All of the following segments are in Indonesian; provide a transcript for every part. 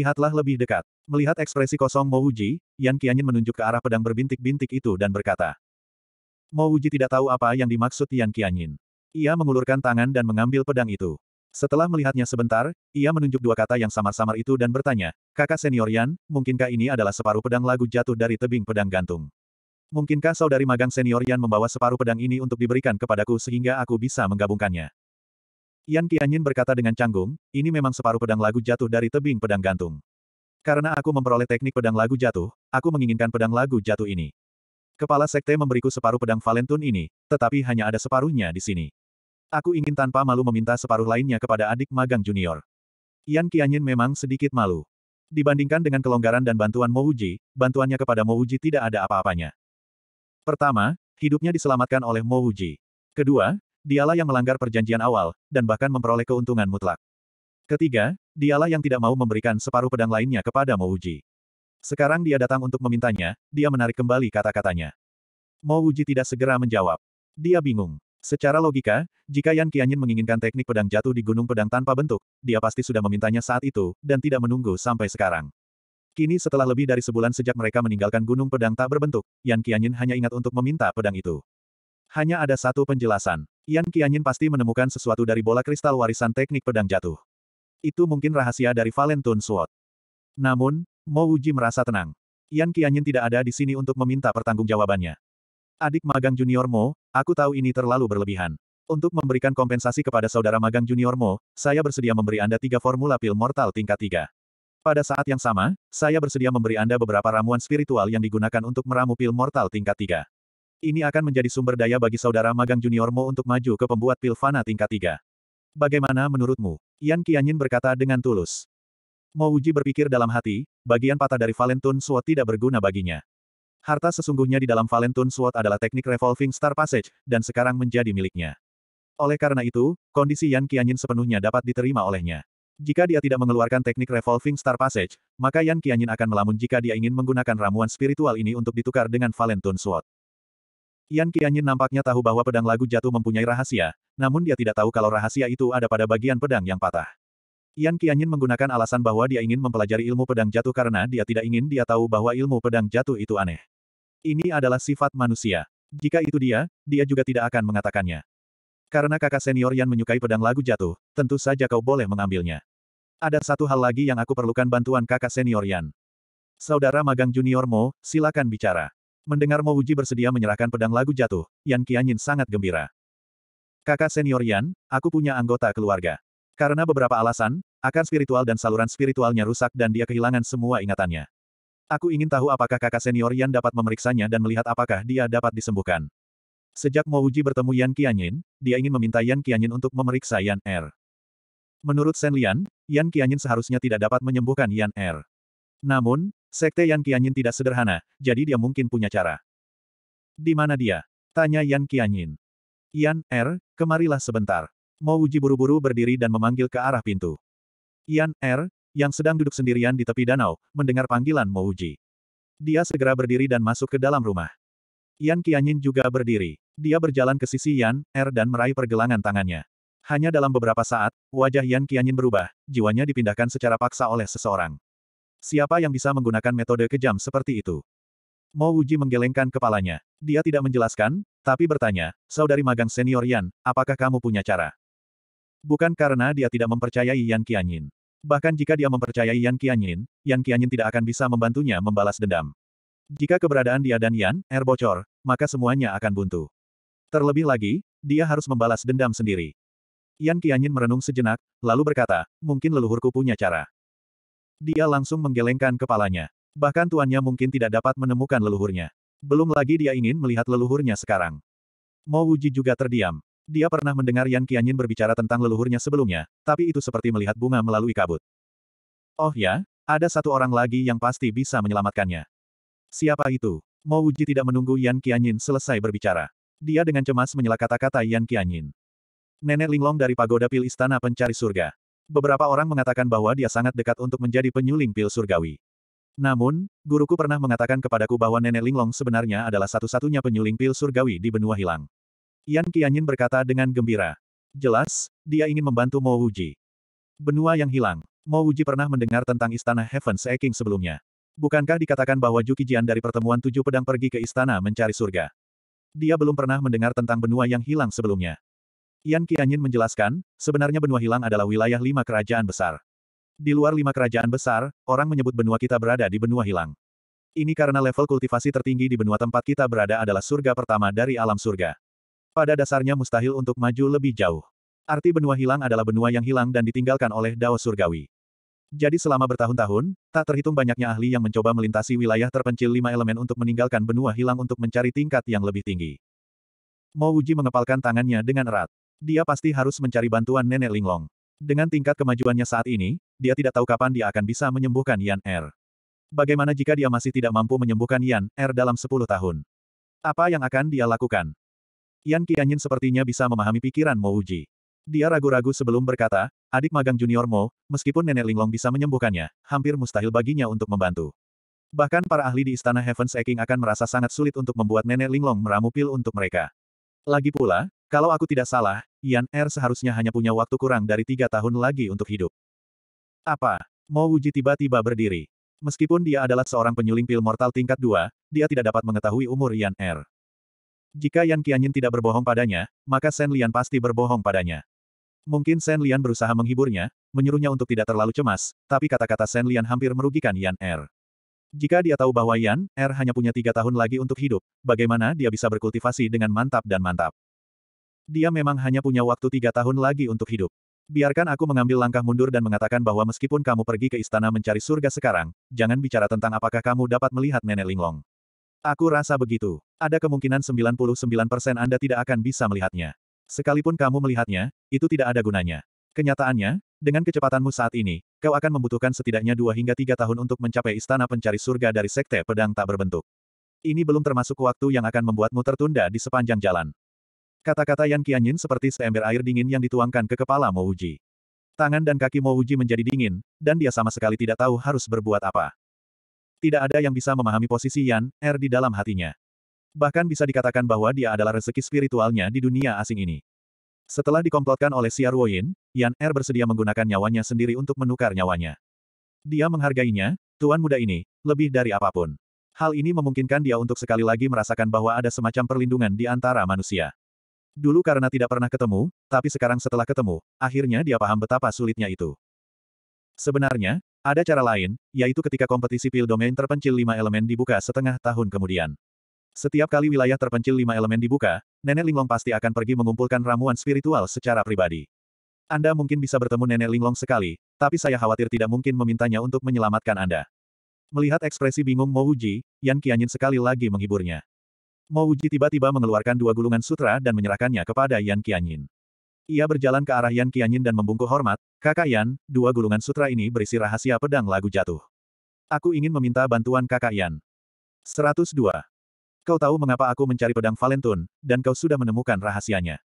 Lihatlah lebih dekat. Melihat ekspresi kosong Mo Wuji, Yan Qianyin menunjuk ke arah pedang berbintik-bintik itu dan berkata. Mo Wuji tidak tahu apa yang dimaksud Yan Qianyin. Ia mengulurkan tangan dan mengambil pedang itu. Setelah melihatnya sebentar, ia menunjuk dua kata yang samar-samar itu dan bertanya, kakak senior Yan, mungkinkah ini adalah separuh pedang lagu jatuh dari tebing pedang gantung? Mungkinkah saudari magang senior Yan membawa separuh pedang ini untuk diberikan kepadaku sehingga aku bisa menggabungkannya? Yan Qianyin berkata dengan canggung, ini memang separuh pedang lagu jatuh dari tebing pedang gantung. Karena aku memperoleh teknik pedang lagu jatuh, aku menginginkan pedang lagu jatuh ini. Kepala sekte memberiku separuh pedang Valentun ini, tetapi hanya ada separuhnya di sini. Aku ingin tanpa malu meminta separuh lainnya kepada adik magang junior. Yan Qianyin memang sedikit malu. Dibandingkan dengan kelonggaran dan bantuan Mouji, bantuannya kepada Mouji tidak ada apa-apanya. Pertama, hidupnya diselamatkan oleh Mo Kedua, dialah yang melanggar perjanjian awal, dan bahkan memperoleh keuntungan mutlak. Ketiga, dialah yang tidak mau memberikan separuh pedang lainnya kepada Mouji. Sekarang dia datang untuk memintanya, dia menarik kembali kata-katanya. Mouji tidak segera menjawab. Dia bingung. Secara logika, jika Yan Qianyin menginginkan teknik pedang jatuh di gunung pedang tanpa bentuk, dia pasti sudah memintanya saat itu, dan tidak menunggu sampai sekarang. Kini setelah lebih dari sebulan sejak mereka meninggalkan gunung pedang tak berbentuk, Yan Qianyin hanya ingat untuk meminta pedang itu. Hanya ada satu penjelasan. Yan Qianyin pasti menemukan sesuatu dari bola kristal warisan teknik pedang jatuh. Itu mungkin rahasia dari Valentun Sword. Namun, Mo Wuji merasa tenang. Yan Qianyin tidak ada di sini untuk meminta pertanggungjawabannya. Adik magang junior Mo, aku tahu ini terlalu berlebihan. Untuk memberikan kompensasi kepada saudara magang junior Mo, saya bersedia memberi Anda tiga formula pil mortal tingkat tiga. Pada saat yang sama, saya bersedia memberi Anda beberapa ramuan spiritual yang digunakan untuk meramu pil mortal tingkat tiga. Ini akan menjadi sumber daya bagi saudara magang juniormu untuk maju ke pembuat pil fana tingkat 3. Bagaimana menurutmu? Yan Qianyin berkata dengan tulus. Mo Uji berpikir dalam hati, bagian patah dari Valentun Sword tidak berguna baginya. Harta sesungguhnya di dalam Valentun Sword adalah teknik revolving star passage, dan sekarang menjadi miliknya. Oleh karena itu, kondisi Yan Qianyin sepenuhnya dapat diterima olehnya. Jika dia tidak mengeluarkan teknik Revolving Star Passage, maka Yan Qianyin akan melamun jika dia ingin menggunakan ramuan spiritual ini untuk ditukar dengan Valentun Sword. Yan Qianyin nampaknya tahu bahwa pedang lagu jatuh mempunyai rahasia, namun dia tidak tahu kalau rahasia itu ada pada bagian pedang yang patah. Yan Qianyin menggunakan alasan bahwa dia ingin mempelajari ilmu pedang jatuh karena dia tidak ingin dia tahu bahwa ilmu pedang jatuh itu aneh. Ini adalah sifat manusia. Jika itu dia, dia juga tidak akan mengatakannya. Karena kakak senior Yan menyukai pedang lagu jatuh, tentu saja kau boleh mengambilnya. Ada satu hal lagi yang aku perlukan bantuan kakak senior Yan. Saudara magang junior Mo, silakan bicara. Mendengar Mo Wuji bersedia menyerahkan pedang lagu jatuh, Yan Qianyin sangat gembira. Kakak senior Yan, aku punya anggota keluarga. Karena beberapa alasan, akar spiritual dan saluran spiritualnya rusak dan dia kehilangan semua ingatannya. Aku ingin tahu apakah kakak senior Yan dapat memeriksanya dan melihat apakah dia dapat disembuhkan. Sejak Mo Wuji bertemu Yan Qianyin, dia ingin meminta Yan Qianyin untuk memeriksa Yan Er. Menurut Shen Lian, Yan Qianyin seharusnya tidak dapat menyembuhkan Yan Er. Namun, Sekte Yan Qianyin tidak sederhana, jadi dia mungkin punya cara. Di mana dia? Tanya Yan Qianyin. Yan, Er, kemarilah sebentar. Mo Uji buru-buru berdiri dan memanggil ke arah pintu. Yan, Er yang sedang duduk sendirian di tepi danau, mendengar panggilan Mo Uji. Dia segera berdiri dan masuk ke dalam rumah. Yan Qianyin juga berdiri. Dia berjalan ke sisi Yan, Er dan meraih pergelangan tangannya. Hanya dalam beberapa saat, wajah Yan Qianyin berubah, jiwanya dipindahkan secara paksa oleh seseorang. Siapa yang bisa menggunakan metode kejam seperti itu? Mo Wuji menggelengkan kepalanya. Dia tidak menjelaskan, tapi bertanya, Saudari magang senior Yan, apakah kamu punya cara? Bukan karena dia tidak mempercayai Yan Qianyin. Bahkan jika dia mempercayai Yan Qianyin, Yan Qianyin tidak akan bisa membantunya membalas dendam. Jika keberadaan dia dan Yan, air er bocor, maka semuanya akan buntu. Terlebih lagi, dia harus membalas dendam sendiri. Yan Qianyin merenung sejenak, lalu berkata, mungkin leluhurku punya cara. Dia langsung menggelengkan kepalanya. Bahkan tuannya mungkin tidak dapat menemukan leluhurnya. Belum lagi dia ingin melihat leluhurnya sekarang. Mo Wuji juga terdiam. Dia pernah mendengar Yan Qianyin berbicara tentang leluhurnya sebelumnya, tapi itu seperti melihat bunga melalui kabut. Oh ya, ada satu orang lagi yang pasti bisa menyelamatkannya. Siapa itu? Mo Wuji tidak menunggu Yan Qianyin selesai berbicara. Dia dengan cemas menyela kata-kata Yan Qianyin. Nenek Linglong dari pagoda pil istana pencari surga beberapa orang mengatakan bahwa dia sangat dekat untuk menjadi penyuling pil surgawi. Namun, guruku pernah mengatakan kepadaku bahwa nenek Linglong sebenarnya adalah satu-satunya penyuling pil surgawi di benua hilang. Yan Qianyin berkata dengan gembira. Jelas, dia ingin membantu Mo Wuji. Benua yang hilang. Mo Wuji pernah mendengar tentang istana Heaven Eking sebelumnya. Bukankah dikatakan bahwa Juki Jian dari pertemuan tujuh pedang pergi ke istana mencari surga? Dia belum pernah mendengar tentang benua yang hilang sebelumnya. Yan Qianyin menjelaskan, sebenarnya benua hilang adalah wilayah lima kerajaan besar. Di luar lima kerajaan besar, orang menyebut benua kita berada di benua hilang. Ini karena level kultivasi tertinggi di benua tempat kita berada adalah surga pertama dari alam surga. Pada dasarnya mustahil untuk maju lebih jauh. Arti benua hilang adalah benua yang hilang dan ditinggalkan oleh dao surgawi. Jadi selama bertahun-tahun, tak terhitung banyaknya ahli yang mencoba melintasi wilayah terpencil lima elemen untuk meninggalkan benua hilang untuk mencari tingkat yang lebih tinggi. Mo Uji mengepalkan tangannya dengan erat. Dia pasti harus mencari bantuan nenek Linglong. Dengan tingkat kemajuannya saat ini, dia tidak tahu kapan dia akan bisa menyembuhkan Yan Er. Bagaimana jika dia masih tidak mampu menyembuhkan Yan Er dalam 10 tahun? Apa yang akan dia lakukan? Yan Qianyin sepertinya bisa memahami pikiran Mo Uji. Dia ragu-ragu sebelum berkata, adik magang junior Mo, meskipun nenek Linglong bisa menyembuhkannya, hampir mustahil baginya untuk membantu. Bahkan para ahli di Istana Heaven's Eking akan merasa sangat sulit untuk membuat nenek Linglong meramu pil untuk mereka. Lagi pula, kalau aku tidak salah, Yan Er seharusnya hanya punya waktu kurang dari tiga tahun lagi untuk hidup. Apa? Mo Wuji tiba-tiba berdiri. Meskipun dia adalah seorang penyuling pil mortal tingkat dua, dia tidak dapat mengetahui umur Yan Er. Jika Yan Qianyin tidak berbohong padanya, maka Shen Lian pasti berbohong padanya. Mungkin Shen Lian berusaha menghiburnya, menyuruhnya untuk tidak terlalu cemas, tapi kata-kata Shen Lian hampir merugikan Yan Er. Jika dia tahu bahwa Yan Er hanya punya tiga tahun lagi untuk hidup, bagaimana dia bisa berkultivasi dengan mantap dan mantap? Dia memang hanya punya waktu tiga tahun lagi untuk hidup. Biarkan aku mengambil langkah mundur dan mengatakan bahwa meskipun kamu pergi ke istana mencari surga sekarang, jangan bicara tentang apakah kamu dapat melihat Nenek Linglong. Aku rasa begitu. Ada kemungkinan 99% Anda tidak akan bisa melihatnya. Sekalipun kamu melihatnya, itu tidak ada gunanya. Kenyataannya, dengan kecepatanmu saat ini, kau akan membutuhkan setidaknya dua hingga tiga tahun untuk mencapai istana pencari surga dari sekte pedang tak berbentuk. Ini belum termasuk waktu yang akan membuatmu tertunda di sepanjang jalan. Kata-kata Yan Qianyin seperti seember air dingin yang dituangkan ke kepala Mouji. Tangan dan kaki Mouji menjadi dingin, dan dia sama sekali tidak tahu harus berbuat apa. Tidak ada yang bisa memahami posisi Yan Er di dalam hatinya. Bahkan bisa dikatakan bahwa dia adalah rezeki spiritualnya di dunia asing ini. Setelah dikomplotkan oleh Siar Woyin, Yan Er bersedia menggunakan nyawanya sendiri untuk menukar nyawanya. Dia menghargainya, tuan muda ini, lebih dari apapun. Hal ini memungkinkan dia untuk sekali lagi merasakan bahwa ada semacam perlindungan di antara manusia. Dulu karena tidak pernah ketemu, tapi sekarang setelah ketemu, akhirnya dia paham betapa sulitnya itu. Sebenarnya, ada cara lain, yaitu ketika kompetisi pil domain terpencil lima elemen dibuka setengah tahun kemudian. Setiap kali wilayah terpencil lima elemen dibuka, Nenek Linglong pasti akan pergi mengumpulkan ramuan spiritual secara pribadi. Anda mungkin bisa bertemu Nenek Linglong sekali, tapi saya khawatir tidak mungkin memintanya untuk menyelamatkan Anda. Melihat ekspresi bingung Mo Yan Qianyin sekali lagi menghiburnya. Mo Uji tiba-tiba mengeluarkan dua gulungan sutra dan menyerahkannya kepada Yan Qianyin. Ia berjalan ke arah Yan Qianyin dan membungkuk hormat, Kakak Yan, dua gulungan sutra ini berisi rahasia pedang lagu jatuh. Aku ingin meminta bantuan Kakak Yan. 102. Kau tahu mengapa aku mencari pedang Valentun, dan kau sudah menemukan rahasianya.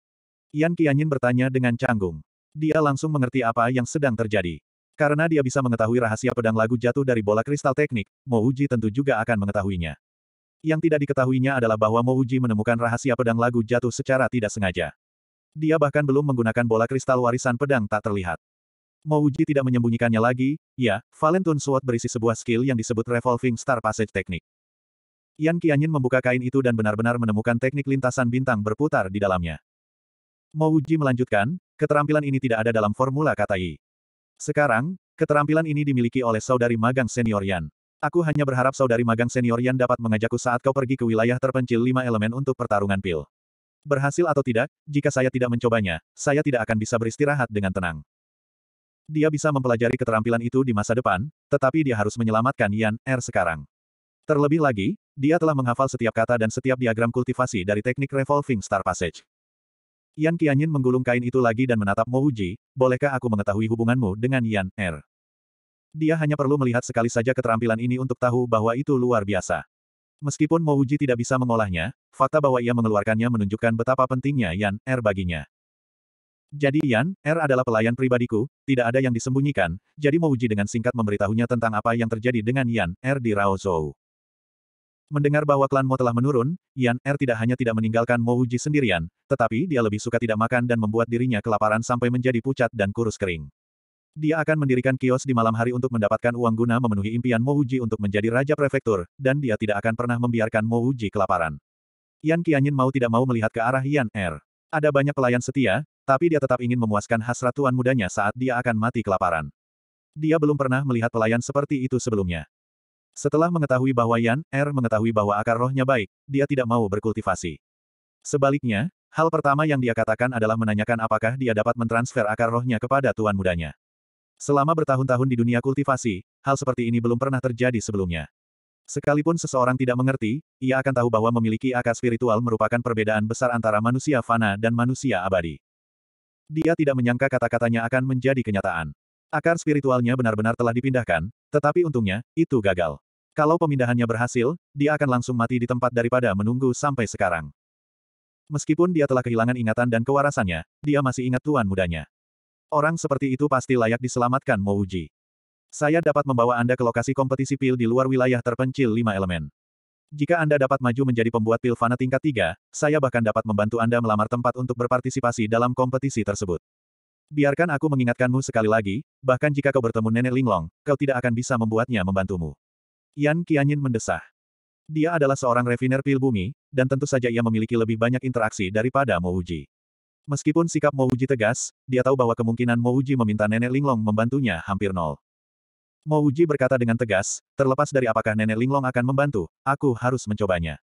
Yan Qianyin bertanya dengan canggung. Dia langsung mengerti apa yang sedang terjadi. Karena dia bisa mengetahui rahasia pedang lagu jatuh dari bola kristal teknik, Mo Uji tentu juga akan mengetahuinya. Yang tidak diketahuinya adalah bahwa Mouji menemukan rahasia pedang lagu jatuh secara tidak sengaja. Dia bahkan belum menggunakan bola kristal warisan pedang tak terlihat. Mouji tidak menyembunyikannya lagi, ya, Valentun Sword berisi sebuah skill yang disebut Revolving Star Passage Technique. Yan Qianyin membuka kain itu dan benar-benar menemukan teknik lintasan bintang berputar di dalamnya. Mouji melanjutkan, keterampilan ini tidak ada dalam formula kata Yi. Sekarang, keterampilan ini dimiliki oleh saudari magang senior Yan. Aku hanya berharap saudari magang senior yang dapat mengajakku saat kau pergi ke wilayah terpencil lima elemen untuk pertarungan pil. Berhasil atau tidak, jika saya tidak mencobanya, saya tidak akan bisa beristirahat dengan tenang. Dia bisa mempelajari keterampilan itu di masa depan, tetapi dia harus menyelamatkan Yan R sekarang. Terlebih lagi, dia telah menghafal setiap kata dan setiap diagram kultivasi dari teknik Revolving Star Passage. Yan Qianyin menggulung kain itu lagi dan menatap Mo bolehkah aku mengetahui hubunganmu dengan Yan R? Dia hanya perlu melihat sekali saja keterampilan ini untuk tahu bahwa itu luar biasa. Meskipun Mouji tidak bisa mengolahnya, fakta bahwa ia mengeluarkannya menunjukkan betapa pentingnya Yan Er baginya. Jadi Yan Er adalah pelayan pribadiku, tidak ada yang disembunyikan, jadi Mouji dengan singkat memberitahunya tentang apa yang terjadi dengan Yan Er di Raozhou. Mendengar bahwa klan Mo telah menurun, Yan Er tidak hanya tidak meninggalkan Mo sendirian, tetapi dia lebih suka tidak makan dan membuat dirinya kelaparan sampai menjadi pucat dan kurus kering. Dia akan mendirikan kios di malam hari untuk mendapatkan uang guna memenuhi impian Mouji untuk menjadi raja prefektur, dan dia tidak akan pernah membiarkan Mouji kelaparan. Yan Qianyin mau tidak mau melihat ke arah Yan Er. Ada banyak pelayan setia, tapi dia tetap ingin memuaskan hasrat tuan mudanya saat dia akan mati kelaparan. Dia belum pernah melihat pelayan seperti itu sebelumnya. Setelah mengetahui bahwa Yan Er mengetahui bahwa akar rohnya baik, dia tidak mau berkultivasi. Sebaliknya, hal pertama yang dia katakan adalah menanyakan apakah dia dapat mentransfer akar rohnya kepada tuan mudanya. Selama bertahun-tahun di dunia kultivasi, hal seperti ini belum pernah terjadi sebelumnya. Sekalipun seseorang tidak mengerti, ia akan tahu bahwa memiliki akar spiritual merupakan perbedaan besar antara manusia fana dan manusia abadi. Dia tidak menyangka kata-katanya akan menjadi kenyataan. Akar spiritualnya benar-benar telah dipindahkan, tetapi untungnya, itu gagal. Kalau pemindahannya berhasil, dia akan langsung mati di tempat daripada menunggu sampai sekarang. Meskipun dia telah kehilangan ingatan dan kewarasannya, dia masih ingat tuan mudanya. Orang seperti itu pasti layak diselamatkan Mouji. Saya dapat membawa Anda ke lokasi kompetisi pil di luar wilayah terpencil lima elemen. Jika Anda dapat maju menjadi pembuat pil fana tingkat 3, saya bahkan dapat membantu Anda melamar tempat untuk berpartisipasi dalam kompetisi tersebut. Biarkan aku mengingatkanmu sekali lagi, bahkan jika kau bertemu Nenek Linglong, kau tidak akan bisa membuatnya membantumu. Yan Qianyin mendesah. Dia adalah seorang refiner pil bumi, dan tentu saja ia memiliki lebih banyak interaksi daripada Mouji. Meskipun sikap Mouji tegas, dia tahu bahwa kemungkinan Mouji meminta nenek Linglong membantunya hampir nol. Mouji berkata dengan tegas, terlepas dari apakah nenek Linglong akan membantu, aku harus mencobanya.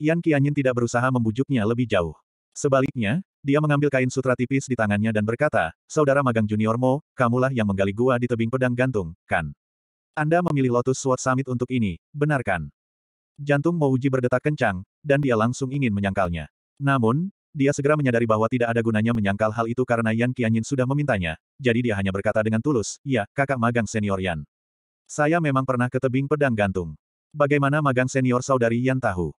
Yan Qianyin tidak berusaha membujuknya lebih jauh. Sebaliknya, dia mengambil kain sutra tipis di tangannya dan berkata, Saudara magang junior Mo, kamulah yang menggali gua di tebing pedang gantung, kan? Anda memilih Lotus Sword Summit untuk ini, benarkan? Jantung Mouji berdetak kencang, dan dia langsung ingin menyangkalnya. Namun, dia segera menyadari bahwa tidak ada gunanya menyangkal hal itu karena Yan Qianyin sudah memintanya, jadi dia hanya berkata dengan tulus, ya, kakak magang senior Yan. Saya memang pernah ke tebing pedang gantung. Bagaimana magang senior saudari Yan tahu?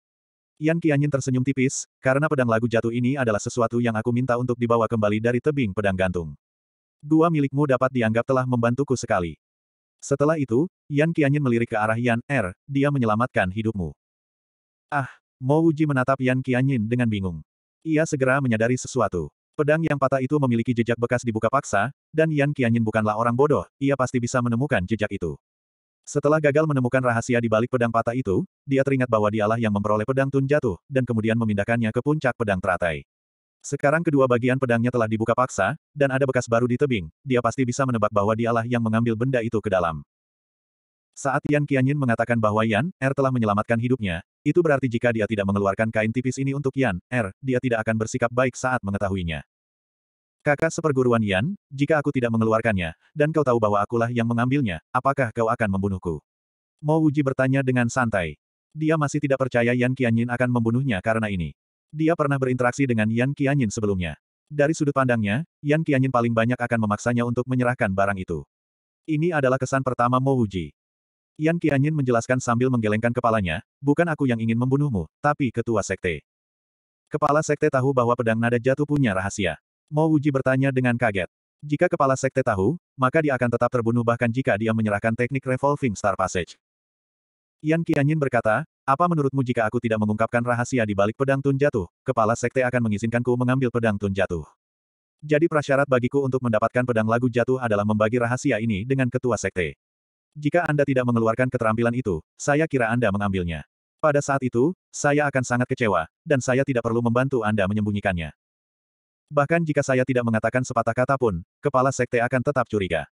Yan Qianyin tersenyum tipis, karena pedang lagu jatuh ini adalah sesuatu yang aku minta untuk dibawa kembali dari tebing pedang gantung. Dua milikmu dapat dianggap telah membantuku sekali. Setelah itu, Yan Qianyin melirik ke arah Yan Er, dia menyelamatkan hidupmu. Ah, Mo Wuji menatap Yan Qianyin dengan bingung. Ia segera menyadari sesuatu. Pedang yang patah itu memiliki jejak bekas dibuka paksa, dan Yan Qianyin bukanlah orang bodoh, ia pasti bisa menemukan jejak itu. Setelah gagal menemukan rahasia di balik pedang patah itu, dia teringat bahwa dialah yang memperoleh pedang Tun jatuh, dan kemudian memindahkannya ke puncak pedang teratai. Sekarang kedua bagian pedangnya telah dibuka paksa, dan ada bekas baru di tebing, dia pasti bisa menebak bahwa dialah yang mengambil benda itu ke dalam. Saat Yan Qianyin mengatakan bahwa Yan Er telah menyelamatkan hidupnya, itu berarti jika dia tidak mengeluarkan kain tipis ini untuk Yan Er, dia tidak akan bersikap baik saat mengetahuinya. Kakak seperguruan Yan, jika aku tidak mengeluarkannya, dan kau tahu bahwa akulah yang mengambilnya, apakah kau akan membunuhku? Mo Wuji bertanya dengan santai. Dia masih tidak percaya Yan Qianyin akan membunuhnya karena ini. Dia pernah berinteraksi dengan Yan Qianyin sebelumnya. Dari sudut pandangnya, Yan Qianyin paling banyak akan memaksanya untuk menyerahkan barang itu. Ini adalah kesan pertama Mo Wuji. Yan Qianyin menjelaskan sambil menggelengkan kepalanya, bukan aku yang ingin membunuhmu, tapi ketua sekte. Kepala sekte tahu bahwa pedang nada jatuh punya rahasia. Mo Wuji bertanya dengan kaget. Jika kepala sekte tahu, maka dia akan tetap terbunuh bahkan jika dia menyerahkan teknik revolving star passage. Yan Qianyin berkata, apa menurutmu jika aku tidak mengungkapkan rahasia di balik pedang tun jatuh, kepala sekte akan mengizinkanku mengambil pedang tun jatuh. Jadi prasyarat bagiku untuk mendapatkan pedang lagu jatuh adalah membagi rahasia ini dengan ketua sekte. Jika Anda tidak mengeluarkan keterampilan itu, saya kira Anda mengambilnya. Pada saat itu, saya akan sangat kecewa, dan saya tidak perlu membantu Anda menyembunyikannya. Bahkan jika saya tidak mengatakan sepatah kata pun, kepala sekte akan tetap curiga.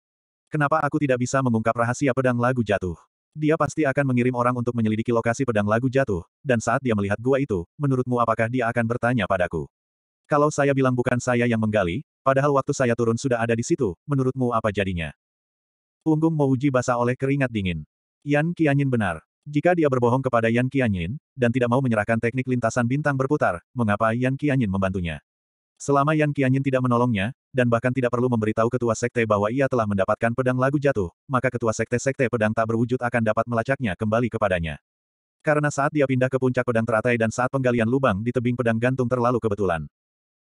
Kenapa aku tidak bisa mengungkap rahasia pedang lagu jatuh? Dia pasti akan mengirim orang untuk menyelidiki lokasi pedang lagu jatuh, dan saat dia melihat gua itu, menurutmu apakah dia akan bertanya padaku? Kalau saya bilang bukan saya yang menggali, padahal waktu saya turun sudah ada di situ, menurutmu apa jadinya? Punggung Mouji basah oleh keringat dingin. Yan Qianyin benar. Jika dia berbohong kepada Yan Qianyin, dan tidak mau menyerahkan teknik lintasan bintang berputar, mengapa Yan Qianyin membantunya? Selama Yan Qianyin tidak menolongnya, dan bahkan tidak perlu memberitahu ketua sekte bahwa ia telah mendapatkan pedang lagu jatuh, maka ketua sekte-sekte pedang tak berwujud akan dapat melacaknya kembali kepadanya. Karena saat dia pindah ke puncak pedang teratai dan saat penggalian lubang di tebing pedang gantung terlalu kebetulan.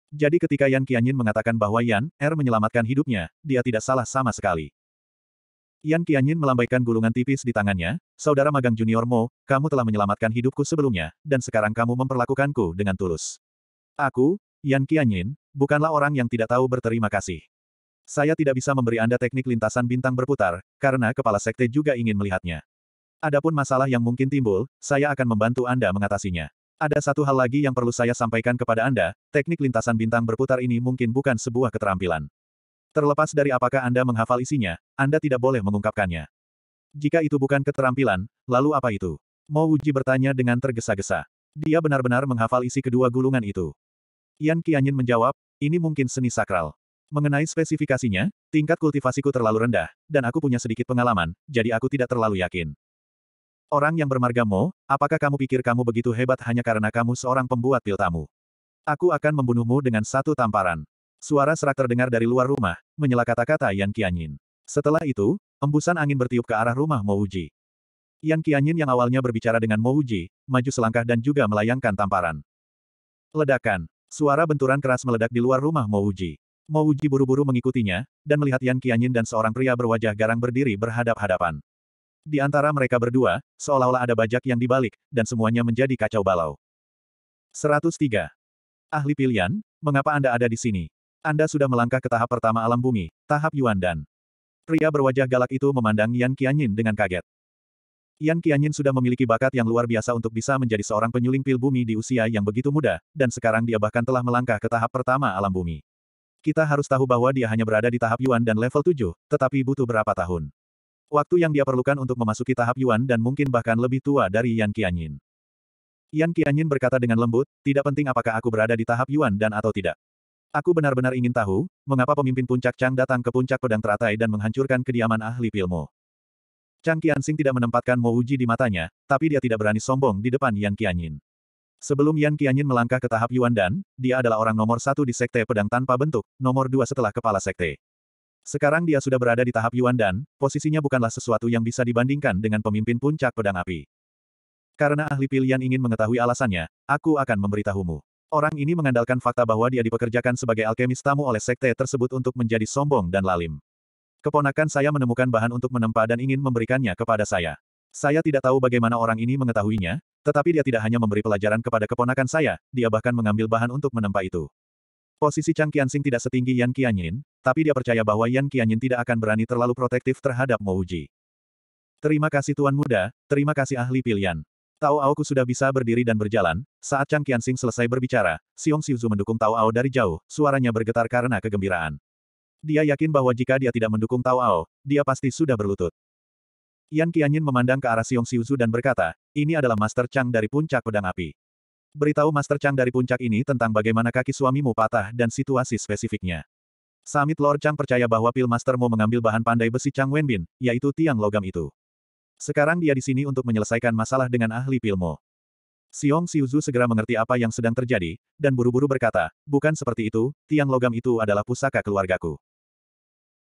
Jadi ketika Yan Qianyin mengatakan bahwa Yan, Er menyelamatkan hidupnya, dia tidak salah sama sekali. Yan Qianyin melambaikan gulungan tipis di tangannya, Saudara magang junior Mo, kamu telah menyelamatkan hidupku sebelumnya, dan sekarang kamu memperlakukanku dengan tulus. Aku, Yan Qianyin, bukanlah orang yang tidak tahu berterima kasih. Saya tidak bisa memberi Anda teknik lintasan bintang berputar, karena kepala sekte juga ingin melihatnya. Adapun masalah yang mungkin timbul, saya akan membantu Anda mengatasinya. Ada satu hal lagi yang perlu saya sampaikan kepada Anda, teknik lintasan bintang berputar ini mungkin bukan sebuah keterampilan. Terlepas dari apakah Anda menghafal isinya, Anda tidak boleh mengungkapkannya. Jika itu bukan keterampilan, lalu apa itu? Mo Wuji bertanya dengan tergesa-gesa. Dia benar-benar menghafal isi kedua gulungan itu. Yan Qianyin menjawab, ini mungkin seni sakral. Mengenai spesifikasinya, tingkat kultivasiku terlalu rendah, dan aku punya sedikit pengalaman, jadi aku tidak terlalu yakin. Orang yang bermarga Mo, apakah kamu pikir kamu begitu hebat hanya karena kamu seorang pembuat pil tamu? Aku akan membunuhmu dengan satu tamparan. Suara serak terdengar dari luar rumah, menyela kata-kata Yan Qianyin. Setelah itu, embusan angin bertiup ke arah rumah Mouji. Yan Qianyin yang awalnya berbicara dengan Mouji, maju selangkah dan juga melayangkan tamparan. Ledakan. Suara benturan keras meledak di luar rumah Mouji. Mouji buru-buru mengikutinya, dan melihat Yan Qianyin dan seorang pria berwajah garang berdiri berhadap-hadapan. Di antara mereka berdua, seolah-olah ada bajak yang dibalik, dan semuanya menjadi kacau balau. 103. Ahli pilihan, mengapa Anda ada di sini? Anda sudah melangkah ke tahap pertama alam bumi, tahap Yuan Dan. Pria berwajah galak itu memandang Yan Qianyin dengan kaget. Yan Qianyin sudah memiliki bakat yang luar biasa untuk bisa menjadi seorang penyuling pil bumi di usia yang begitu muda, dan sekarang dia bahkan telah melangkah ke tahap pertama alam bumi. Kita harus tahu bahwa dia hanya berada di tahap Yuan dan level 7, tetapi butuh berapa tahun. Waktu yang dia perlukan untuk memasuki tahap Yuan dan mungkin bahkan lebih tua dari Yan Qianyin. Yan Qianyin berkata dengan lembut, tidak penting apakah aku berada di tahap Yuan dan atau tidak. Aku benar-benar ingin tahu, mengapa pemimpin puncak Chang datang ke puncak pedang teratai dan menghancurkan kediaman ahli pilmu. Chang Qianxing tidak menempatkan Mo Uji di matanya, tapi dia tidak berani sombong di depan Yan Qianyin. Sebelum Yan Qianyin melangkah ke tahap Yuan Dan, dia adalah orang nomor satu di Sekte Pedang Tanpa Bentuk, nomor dua setelah kepala Sekte. Sekarang dia sudah berada di tahap Yuan Dan, posisinya bukanlah sesuatu yang bisa dibandingkan dengan pemimpin puncak pedang api. Karena ahli pilihan ingin mengetahui alasannya, aku akan memberitahumu. Orang ini mengandalkan fakta bahwa dia dipekerjakan sebagai alkemis tamu oleh sekte tersebut untuk menjadi sombong dan lalim. Keponakan saya menemukan bahan untuk menempa dan ingin memberikannya kepada saya. Saya tidak tahu bagaimana orang ini mengetahuinya, tetapi dia tidak hanya memberi pelajaran kepada keponakan saya, dia bahkan mengambil bahan untuk menempa itu. Posisi Chang Qianxing tidak setinggi Yan Qianyin, tapi dia percaya bahwa Yan Qianyin tidak akan berani terlalu protektif terhadap Mouji. Terima kasih Tuan Muda, terima kasih ahli pilihan. Tao Aoku sudah bisa berdiri dan berjalan, saat Chang Qianxing selesai berbicara, Xiong Xiuzu mendukung Tao Ao dari jauh, suaranya bergetar karena kegembiraan. Dia yakin bahwa jika dia tidak mendukung Tao Ao, dia pasti sudah berlutut. Yan Qianyin memandang ke arah Xiong Xiuzu dan berkata, ini adalah Master Chang dari puncak pedang api. Beritahu Master Chang dari puncak ini tentang bagaimana kaki suamimu patah dan situasi spesifiknya. Samit Lord Chang percaya bahwa Pil Master mau mengambil bahan pandai besi Chang Wenbin, yaitu tiang logam itu. Sekarang dia di sini untuk menyelesaikan masalah dengan ahli Pilmo. Xiong Siuzu segera mengerti apa yang sedang terjadi, dan buru-buru berkata, bukan seperti itu, tiang logam itu adalah pusaka keluargaku.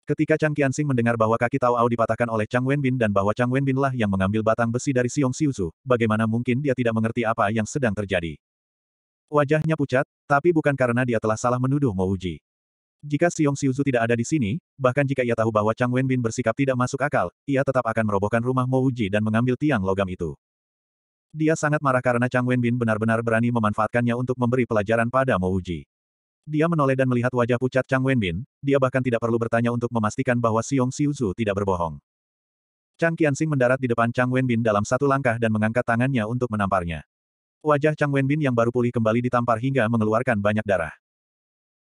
Ketika Chang Qianxing mendengar bahwa kaki Tao Ao dipatahkan oleh Chang Wenbin dan bahwa Chang Wenbin lah yang mengambil batang besi dari Xiong Siuzu, bagaimana mungkin dia tidak mengerti apa yang sedang terjadi. Wajahnya pucat, tapi bukan karena dia telah salah menuduh Mo jika Xiong Xiuzu tidak ada di sini, bahkan jika ia tahu bahwa Chang Wenbin bersikap tidak masuk akal, ia tetap akan merobohkan rumah Mo Uji dan mengambil tiang logam itu. Dia sangat marah karena Chang Wenbin benar-benar berani memanfaatkannya untuk memberi pelajaran pada Mo Uji. Dia menoleh dan melihat wajah pucat Chang Wenbin, dia bahkan tidak perlu bertanya untuk memastikan bahwa Xiong Xiuzu tidak berbohong. Chang Qianxing mendarat di depan Chang Wenbin dalam satu langkah dan mengangkat tangannya untuk menamparnya. Wajah Chang Wenbin yang baru pulih kembali ditampar hingga mengeluarkan banyak darah.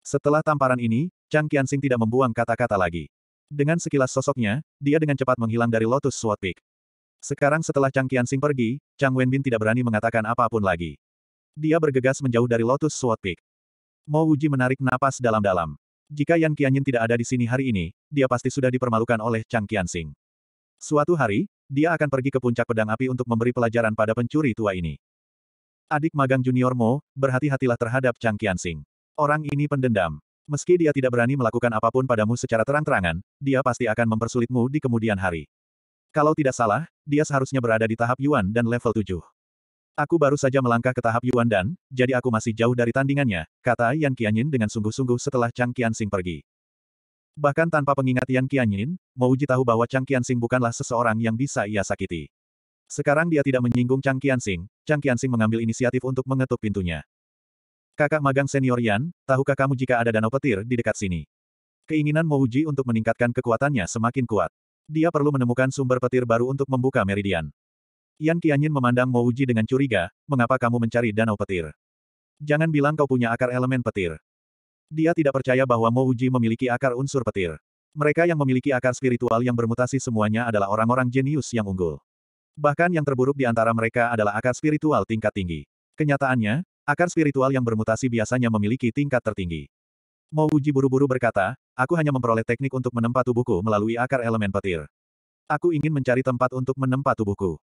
Setelah tamparan ini, Chang Qianxing tidak membuang kata-kata lagi. Dengan sekilas sosoknya, dia dengan cepat menghilang dari Lotus Sword Peak. Sekarang setelah Chang Qianxing pergi, Chang Wenbin tidak berani mengatakan apapun lagi. Dia bergegas menjauh dari Lotus Sword Peak. Mo Wuji menarik napas dalam-dalam. Jika Yan Qianyin tidak ada di sini hari ini, dia pasti sudah dipermalukan oleh Chang Qianxing. Suatu hari, dia akan pergi ke puncak pedang api untuk memberi pelajaran pada pencuri tua ini. Adik magang junior Mo, berhati-hatilah terhadap Chang Qianxing. Orang ini pendendam. Meski dia tidak berani melakukan apapun padamu secara terang-terangan, dia pasti akan mempersulitmu di kemudian hari. Kalau tidak salah, dia seharusnya berada di tahap Yuan dan level 7. Aku baru saja melangkah ke tahap Yuan dan, jadi aku masih jauh dari tandingannya, kata Yan Qianyin dengan sungguh-sungguh setelah Chang Qianxing pergi. Bahkan tanpa pengingat Yan Qianyin, uji tahu bahwa Chang Qianxing bukanlah seseorang yang bisa ia sakiti. Sekarang dia tidak menyinggung Chang Qianxing, Chang Qianxing mengambil inisiatif untuk mengetuk pintunya. Kakak magang senior Yan, tahukah kamu jika ada danau petir di dekat sini? Keinginan Mouji untuk meningkatkan kekuatannya semakin kuat. Dia perlu menemukan sumber petir baru untuk membuka meridian. Yan Qianyin memandang Mouji dengan curiga, mengapa kamu mencari danau petir? Jangan bilang kau punya akar elemen petir. Dia tidak percaya bahwa Mouji memiliki akar unsur petir. Mereka yang memiliki akar spiritual yang bermutasi semuanya adalah orang-orang jenius yang unggul. Bahkan yang terburuk di antara mereka adalah akar spiritual tingkat tinggi. Kenyataannya, Akar spiritual yang bermutasi biasanya memiliki tingkat tertinggi. Mo Uji buru-buru berkata, aku hanya memperoleh teknik untuk menempa tubuhku melalui akar elemen petir. Aku ingin mencari tempat untuk menempa tubuhku.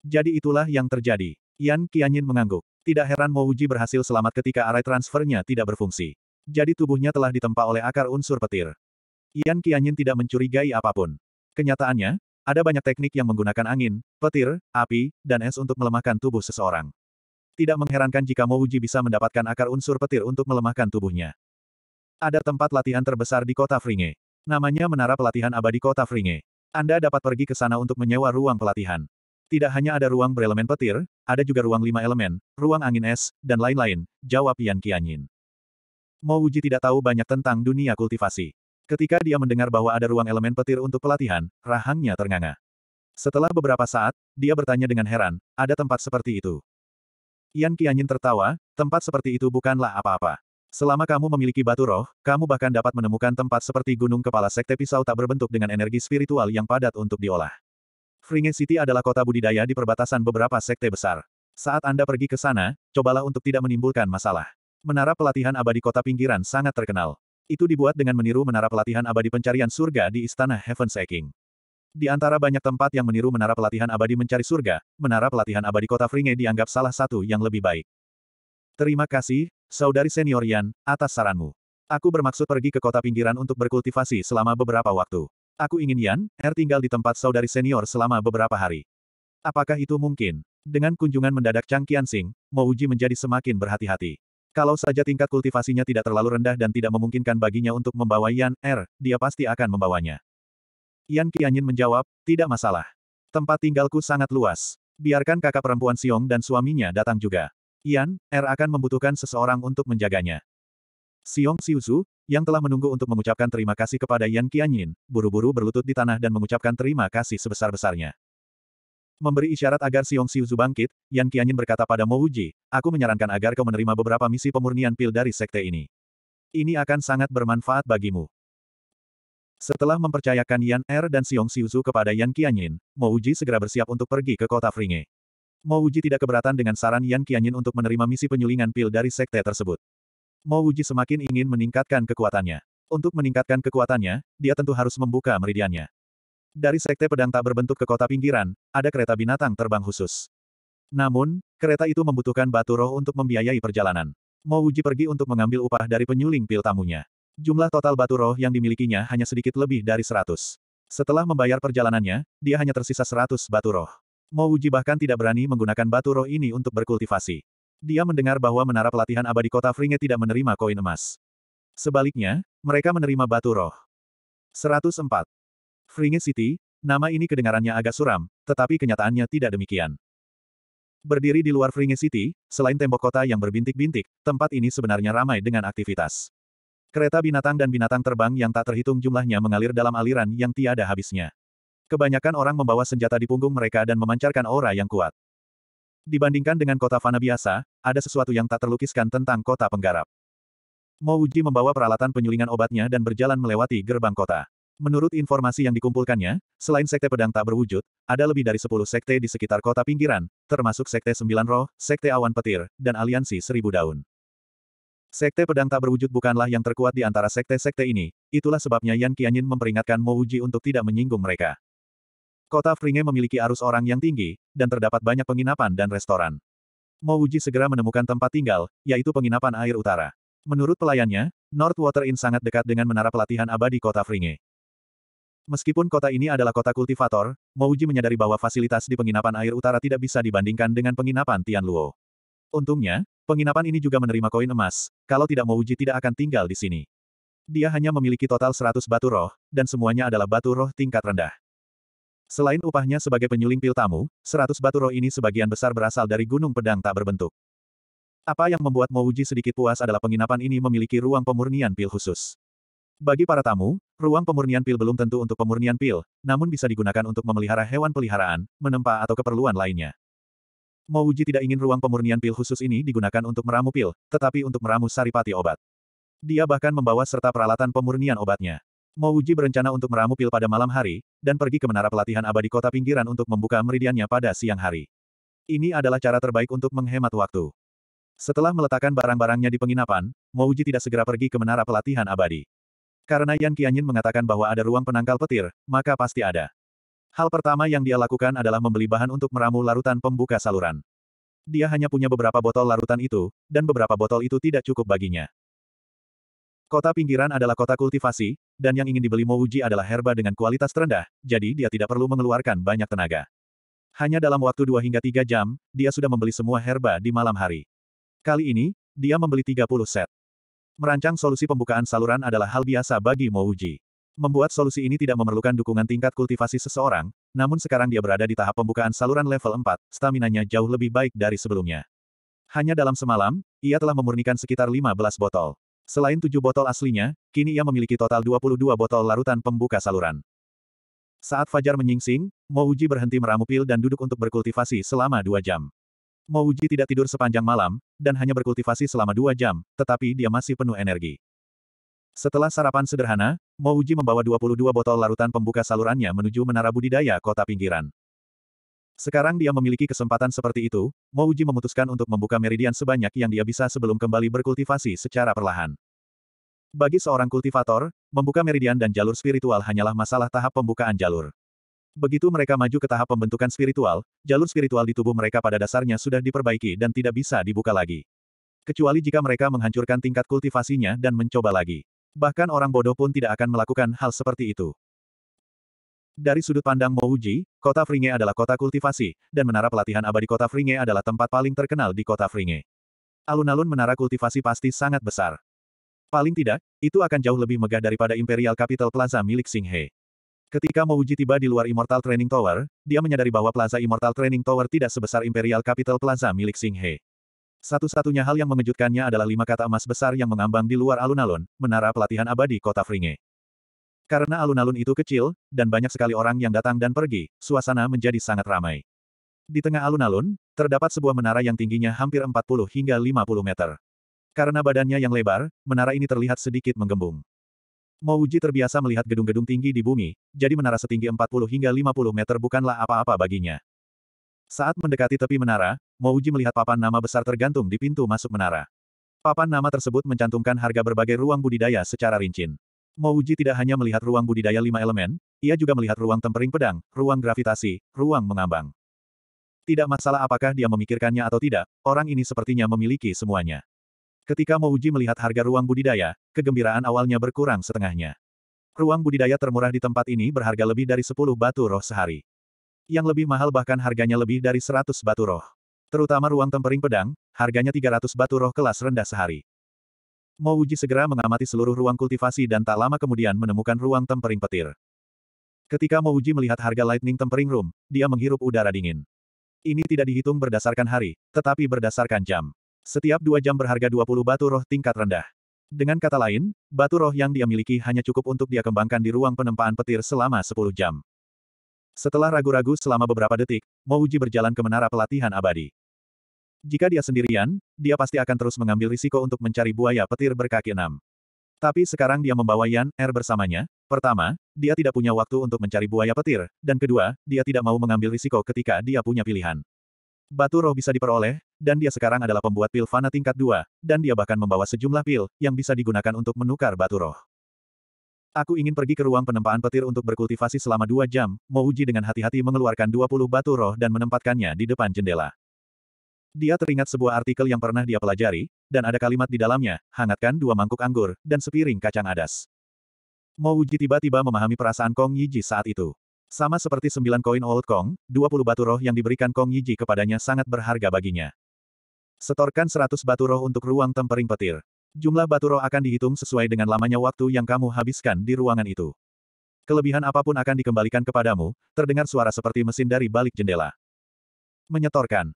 Jadi itulah yang terjadi. Yan Qianyin mengangguk. Tidak heran Mo Uji berhasil selamat ketika array transfernya tidak berfungsi. Jadi tubuhnya telah ditempa oleh akar unsur petir. Yan Qianyin tidak mencurigai apapun. Kenyataannya, ada banyak teknik yang menggunakan angin, petir, api, dan es untuk melemahkan tubuh seseorang. Tidak mengherankan jika Mo Uji bisa mendapatkan akar unsur petir untuk melemahkan tubuhnya. Ada tempat latihan terbesar di kota Fringe. Namanya Menara Pelatihan Abadi Kota Fringe. Anda dapat pergi ke sana untuk menyewa ruang pelatihan. Tidak hanya ada ruang berelemen petir, ada juga ruang lima elemen, ruang angin es, dan lain-lain, jawab Yan Qianyin. Uji tidak tahu banyak tentang dunia kultivasi. Ketika dia mendengar bahwa ada ruang elemen petir untuk pelatihan, rahangnya ternganga. Setelah beberapa saat, dia bertanya dengan heran, ada tempat seperti itu. Yan Qianyin tertawa, tempat seperti itu bukanlah apa-apa. Selama kamu memiliki batu roh, kamu bahkan dapat menemukan tempat seperti gunung kepala sekte pisau tak berbentuk dengan energi spiritual yang padat untuk diolah. Fringe City adalah kota budidaya di perbatasan beberapa sekte besar. Saat Anda pergi ke sana, cobalah untuk tidak menimbulkan masalah. Menara pelatihan abadi kota pinggiran sangat terkenal. Itu dibuat dengan meniru menara pelatihan abadi pencarian surga di Istana Heaven Seeking. Di antara banyak tempat yang meniru menara pelatihan abadi mencari surga, menara pelatihan abadi kota Fringe dianggap salah satu yang lebih baik. Terima kasih, saudari senior Yan, atas saranmu. Aku bermaksud pergi ke kota pinggiran untuk berkultivasi selama beberapa waktu. Aku ingin Yan, R er, tinggal di tempat saudari senior selama beberapa hari. Apakah itu mungkin? Dengan kunjungan mendadak Chang Qiansing, Uji menjadi semakin berhati-hati. Kalau saja tingkat kultivasinya tidak terlalu rendah dan tidak memungkinkan baginya untuk membawa Yan, R, er, dia pasti akan membawanya. Yan Qianyin menjawab, tidak masalah. Tempat tinggalku sangat luas. Biarkan kakak perempuan Siong dan suaminya datang juga. Yan, Er akan membutuhkan seseorang untuk menjaganya. Siong Siuzu, yang telah menunggu untuk mengucapkan terima kasih kepada Yan Qianyin, buru-buru berlutut di tanah dan mengucapkan terima kasih sebesar-besarnya. Memberi isyarat agar Siong Siuzu bangkit, Yan Qianyin berkata pada Mo Uji, aku menyarankan agar kau menerima beberapa misi pemurnian pil dari sekte ini. Ini akan sangat bermanfaat bagimu. Setelah mempercayakan Yan Er dan Xiong Xiuzu kepada Yan Qianyin, Mo Uji segera bersiap untuk pergi ke kota Fringe. Mo Uji tidak keberatan dengan saran Yan Qianyin untuk menerima misi penyulingan pil dari sekte tersebut. Mo Uji semakin ingin meningkatkan kekuatannya. Untuk meningkatkan kekuatannya, dia tentu harus membuka meridiannya. Dari sekte pedang tak berbentuk ke kota pinggiran, ada kereta binatang terbang khusus. Namun, kereta itu membutuhkan batu roh untuk membiayai perjalanan. Mo Uji pergi untuk mengambil upah dari penyuling pil tamunya. Jumlah total batu roh yang dimilikinya hanya sedikit lebih dari seratus. Setelah membayar perjalanannya, dia hanya tersisa seratus batu roh. Uji bahkan tidak berani menggunakan batu roh ini untuk berkultivasi. Dia mendengar bahwa menara pelatihan abadi kota Fringe tidak menerima koin emas. Sebaliknya, mereka menerima batu roh. 104. Fringe City, nama ini kedengarannya agak suram, tetapi kenyataannya tidak demikian. Berdiri di luar Fringe City, selain tembok kota yang berbintik-bintik, tempat ini sebenarnya ramai dengan aktivitas. Kereta binatang dan binatang terbang yang tak terhitung jumlahnya mengalir dalam aliran yang tiada habisnya. Kebanyakan orang membawa senjata di punggung mereka dan memancarkan aura yang kuat. Dibandingkan dengan kota fana biasa, ada sesuatu yang tak terlukiskan tentang kota penggarap. Mouji membawa peralatan penyulingan obatnya dan berjalan melewati gerbang kota. Menurut informasi yang dikumpulkannya, selain sekte pedang tak berwujud, ada lebih dari 10 sekte di sekitar kota pinggiran, termasuk sekte Sembilan Roh, sekte Awan Petir, dan Aliansi Seribu Daun. Sekte pedang tak berwujud bukanlah yang terkuat di antara sekte-sekte ini, itulah sebabnya Yan Qianyin memperingatkan Mo Wuji untuk tidak menyinggung mereka. Kota Fringe memiliki arus orang yang tinggi, dan terdapat banyak penginapan dan restoran. Mo Wuji segera menemukan tempat tinggal, yaitu penginapan air utara. Menurut pelayannya, North Water Inn sangat dekat dengan menara pelatihan abadi kota Fringe. Meskipun kota ini adalah kota kultivator, Mo Wuji menyadari bahwa fasilitas di penginapan air utara tidak bisa dibandingkan dengan penginapan Tian Luo. Untungnya, Penginapan ini juga menerima koin emas, kalau tidak Uji tidak akan tinggal di sini. Dia hanya memiliki total 100 batu roh, dan semuanya adalah batu roh tingkat rendah. Selain upahnya sebagai penyuling pil tamu, 100 batu roh ini sebagian besar berasal dari gunung pedang tak berbentuk. Apa yang membuat Mouji sedikit puas adalah penginapan ini memiliki ruang pemurnian pil khusus. Bagi para tamu, ruang pemurnian pil belum tentu untuk pemurnian pil, namun bisa digunakan untuk memelihara hewan peliharaan, menempa atau keperluan lainnya. Mo Uji tidak ingin ruang pemurnian pil khusus ini digunakan untuk meramu pil, tetapi untuk meramu saripati obat. Dia bahkan membawa serta peralatan pemurnian obatnya. Mo Uji berencana untuk meramu pil pada malam hari, dan pergi ke menara pelatihan abadi kota pinggiran untuk membuka meridiannya pada siang hari. Ini adalah cara terbaik untuk menghemat waktu. Setelah meletakkan barang-barangnya di penginapan, Mo Uji tidak segera pergi ke menara pelatihan abadi. Karena Yan Qianyin mengatakan bahwa ada ruang penangkal petir, maka pasti ada. Hal pertama yang dia lakukan adalah membeli bahan untuk meramu larutan pembuka saluran. Dia hanya punya beberapa botol larutan itu, dan beberapa botol itu tidak cukup baginya. Kota pinggiran adalah kota kultivasi, dan yang ingin dibeli Mouji adalah herba dengan kualitas terendah, jadi dia tidak perlu mengeluarkan banyak tenaga. Hanya dalam waktu 2 hingga 3 jam, dia sudah membeli semua herba di malam hari. Kali ini, dia membeli 30 set. Merancang solusi pembukaan saluran adalah hal biasa bagi Mouji. Membuat solusi ini tidak memerlukan dukungan tingkat kultivasi seseorang, namun sekarang dia berada di tahap pembukaan saluran level 4, staminanya jauh lebih baik dari sebelumnya. Hanya dalam semalam, ia telah memurnikan sekitar 15 botol. Selain tujuh botol aslinya, kini ia memiliki total 22 botol larutan pembuka saluran. Saat Fajar menyingsing, Mouji berhenti meramu pil dan duduk untuk berkultivasi selama dua jam. Mouji tidak tidur sepanjang malam, dan hanya berkultivasi selama dua jam, tetapi dia masih penuh energi. Setelah sarapan sederhana, Mouji membawa 22 botol larutan pembuka salurannya menuju menara budidaya kota pinggiran. Sekarang dia memiliki kesempatan seperti itu, Mouji memutuskan untuk membuka meridian sebanyak yang dia bisa sebelum kembali berkultivasi secara perlahan. Bagi seorang kultivator, membuka meridian dan jalur spiritual hanyalah masalah tahap pembukaan jalur. Begitu mereka maju ke tahap pembentukan spiritual, jalur spiritual di tubuh mereka pada dasarnya sudah diperbaiki dan tidak bisa dibuka lagi. Kecuali jika mereka menghancurkan tingkat kultivasinya dan mencoba lagi. Bahkan orang bodoh pun tidak akan melakukan hal seperti itu. Dari sudut pandang Mouji, kota Fringe adalah kota kultivasi, dan menara pelatihan abadi kota Fringe adalah tempat paling terkenal di kota Fringe. Alun-alun menara kultivasi pasti sangat besar. Paling tidak, itu akan jauh lebih megah daripada Imperial Capital Plaza milik Singhe. Ketika Mouji tiba di luar Immortal Training Tower, dia menyadari bahwa Plaza Immortal Training Tower tidak sebesar Imperial Capital Plaza milik Singhe. Satu-satunya hal yang mengejutkannya adalah lima kata emas besar yang mengambang di luar alun-alun, menara pelatihan abadi kota Fringe. Karena alun-alun itu kecil, dan banyak sekali orang yang datang dan pergi, suasana menjadi sangat ramai. Di tengah alun-alun, terdapat sebuah menara yang tingginya hampir 40 hingga 50 meter. Karena badannya yang lebar, menara ini terlihat sedikit menggembung. Mouji terbiasa melihat gedung-gedung tinggi di bumi, jadi menara setinggi 40 hingga 50 meter bukanlah apa-apa baginya. Saat mendekati tepi menara, Mouji melihat papan nama besar tergantung di pintu masuk menara. Papan nama tersebut mencantumkan harga berbagai ruang budidaya secara rincin. Mouji tidak hanya melihat ruang budidaya lima elemen, ia juga melihat ruang tempering pedang, ruang gravitasi, ruang mengambang. Tidak masalah apakah dia memikirkannya atau tidak, orang ini sepertinya memiliki semuanya. Ketika Mouji melihat harga ruang budidaya, kegembiraan awalnya berkurang setengahnya. Ruang budidaya termurah di tempat ini berharga lebih dari 10 batu roh sehari. Yang lebih mahal bahkan harganya lebih dari 100 batu roh terutama ruang tempering pedang, harganya 300 batu roh kelas rendah sehari. Mo Uji segera mengamati seluruh ruang kultivasi dan tak lama kemudian menemukan ruang tempering petir. Ketika Mo Uji melihat harga Lightning Tempering Room, dia menghirup udara dingin. Ini tidak dihitung berdasarkan hari, tetapi berdasarkan jam. Setiap dua jam berharga 20 batu roh tingkat rendah. Dengan kata lain, batu roh yang dia miliki hanya cukup untuk dia kembangkan di ruang penempaan petir selama 10 jam. Setelah ragu-ragu selama beberapa detik, Mo berjalan ke menara pelatihan abadi. Jika dia sendirian, dia pasti akan terus mengambil risiko untuk mencari buaya petir berkaki enam. Tapi sekarang dia membawa Yan Er bersamanya. Pertama, dia tidak punya waktu untuk mencari buaya petir, dan kedua, dia tidak mau mengambil risiko ketika dia punya pilihan. Batu roh bisa diperoleh, dan dia sekarang adalah pembuat pil fana tingkat dua, dan dia bahkan membawa sejumlah pil, yang bisa digunakan untuk menukar batu roh. Aku ingin pergi ke ruang penempaan petir untuk berkultivasi selama dua jam, uji dengan hati-hati mengeluarkan 20 batu roh dan menempatkannya di depan jendela. Dia teringat sebuah artikel yang pernah dia pelajari, dan ada kalimat di dalamnya, hangatkan dua mangkuk anggur, dan sepiring kacang adas. Mo Wuji tiba-tiba memahami perasaan Kong Yiji saat itu. Sama seperti sembilan koin Old Kong, dua puluh batu roh yang diberikan Kong Yiji kepadanya sangat berharga baginya. Setorkan seratus batu roh untuk ruang tempering petir. Jumlah batu roh akan dihitung sesuai dengan lamanya waktu yang kamu habiskan di ruangan itu. Kelebihan apapun akan dikembalikan kepadamu, terdengar suara seperti mesin dari balik jendela. Menyetorkan.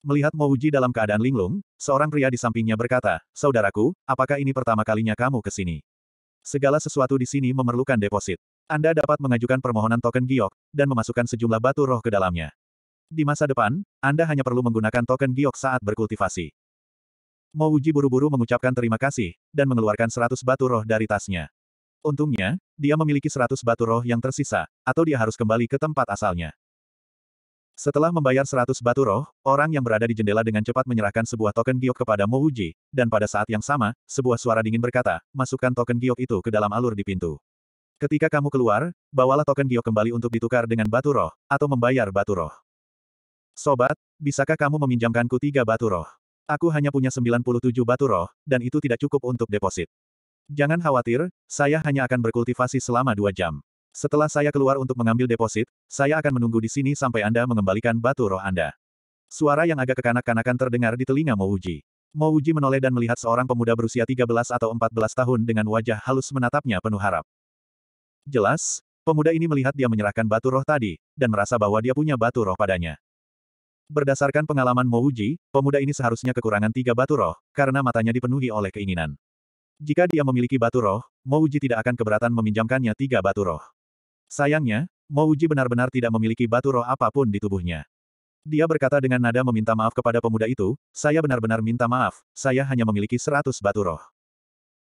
Melihat Mouji dalam keadaan linglung, seorang pria di sampingnya berkata, Saudaraku, apakah ini pertama kalinya kamu ke sini? Segala sesuatu di sini memerlukan deposit. Anda dapat mengajukan permohonan token giok, dan memasukkan sejumlah batu roh ke dalamnya. Di masa depan, Anda hanya perlu menggunakan token giok saat berkultivasi. Mouji buru-buru mengucapkan terima kasih, dan mengeluarkan seratus batu roh dari tasnya. Untungnya, dia memiliki seratus batu roh yang tersisa, atau dia harus kembali ke tempat asalnya. Setelah membayar 100 batu roh, orang yang berada di jendela dengan cepat menyerahkan sebuah token giok kepada Mo Wuji, dan pada saat yang sama, sebuah suara dingin berkata, masukkan token giok itu ke dalam alur di pintu. Ketika kamu keluar, bawalah token giok kembali untuk ditukar dengan batu roh, atau membayar batu roh. Sobat, bisakah kamu meminjamkanku tiga batu roh? Aku hanya punya 97 batu roh, dan itu tidak cukup untuk deposit. Jangan khawatir, saya hanya akan berkultivasi selama dua jam. Setelah saya keluar untuk mengambil deposit, saya akan menunggu di sini sampai Anda mengembalikan batu roh Anda. Suara yang agak kekanak-kanakan terdengar di telinga Mouji. Mouji menoleh dan melihat seorang pemuda berusia 13 atau 14 tahun dengan wajah halus menatapnya penuh harap. Jelas, pemuda ini melihat dia menyerahkan batu roh tadi, dan merasa bahwa dia punya batu roh padanya. Berdasarkan pengalaman Mouji, pemuda ini seharusnya kekurangan tiga batu roh, karena matanya dipenuhi oleh keinginan. Jika dia memiliki batu roh, Mouji tidak akan keberatan meminjamkannya tiga batu roh. Sayangnya, Mouji benar-benar tidak memiliki batu roh apapun di tubuhnya. Dia berkata dengan nada meminta maaf kepada pemuda itu, saya benar-benar minta maaf, saya hanya memiliki seratus batu roh.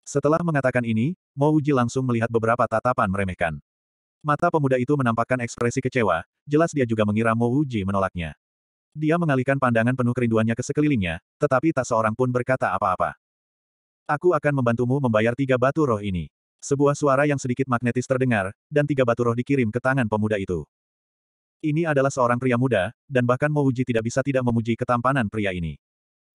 Setelah mengatakan ini, Mouji langsung melihat beberapa tatapan meremehkan. Mata pemuda itu menampakkan ekspresi kecewa, jelas dia juga mengira Mouji menolaknya. Dia mengalihkan pandangan penuh kerinduannya ke sekelilingnya, tetapi tak seorang pun berkata apa-apa. Aku akan membantumu membayar tiga batu roh ini. Sebuah suara yang sedikit magnetis terdengar, dan tiga batu roh dikirim ke tangan pemuda itu. Ini adalah seorang pria muda, dan bahkan Mouji tidak bisa tidak memuji ketampanan pria ini.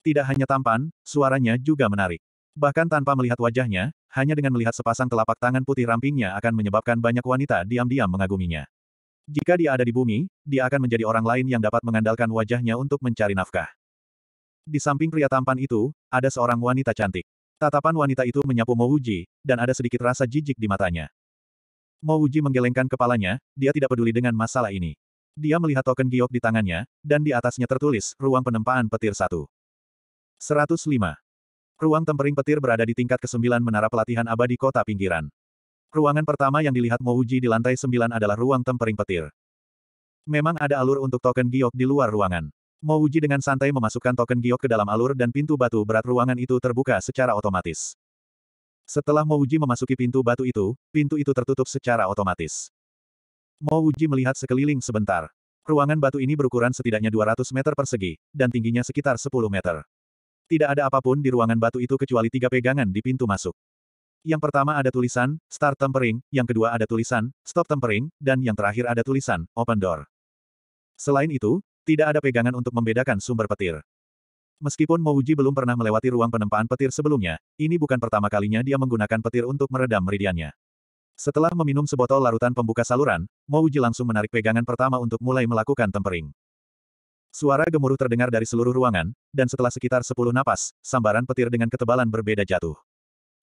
Tidak hanya tampan, suaranya juga menarik. Bahkan tanpa melihat wajahnya, hanya dengan melihat sepasang telapak tangan putih rampingnya akan menyebabkan banyak wanita diam-diam mengaguminya. Jika dia ada di bumi, dia akan menjadi orang lain yang dapat mengandalkan wajahnya untuk mencari nafkah. Di samping pria tampan itu, ada seorang wanita cantik. Tatapan wanita itu menyapu Mo Mouji, dan ada sedikit rasa jijik di matanya. Mo Mouji menggelengkan kepalanya, dia tidak peduli dengan masalah ini. Dia melihat token giok di tangannya, dan di atasnya tertulis, ruang penempaan petir 1. 105. Ruang tempering petir berada di tingkat ke-9 menara pelatihan abadi kota pinggiran. Ruangan pertama yang dilihat Mo Mouji di lantai 9 adalah ruang tempering petir. Memang ada alur untuk token giok di luar ruangan. Mo Uji dengan santai memasukkan token giok ke dalam alur dan pintu batu berat ruangan itu terbuka secara otomatis. Setelah Mo Uji memasuki pintu batu itu, pintu itu tertutup secara otomatis. Mo Uji melihat sekeliling sebentar. Ruangan batu ini berukuran setidaknya 200 meter persegi, dan tingginya sekitar 10 meter. Tidak ada apapun di ruangan batu itu kecuali tiga pegangan di pintu masuk. Yang pertama ada tulisan, Start Tempering, yang kedua ada tulisan, Stop Tempering, dan yang terakhir ada tulisan, Open Door. Selain itu, tidak ada pegangan untuk membedakan sumber petir. Meskipun Mouji belum pernah melewati ruang penempaan petir sebelumnya, ini bukan pertama kalinya dia menggunakan petir untuk meredam meridiannya. Setelah meminum sebotol larutan pembuka saluran, Mouji langsung menarik pegangan pertama untuk mulai melakukan tempering. Suara gemuruh terdengar dari seluruh ruangan, dan setelah sekitar 10 napas, sambaran petir dengan ketebalan berbeda jatuh.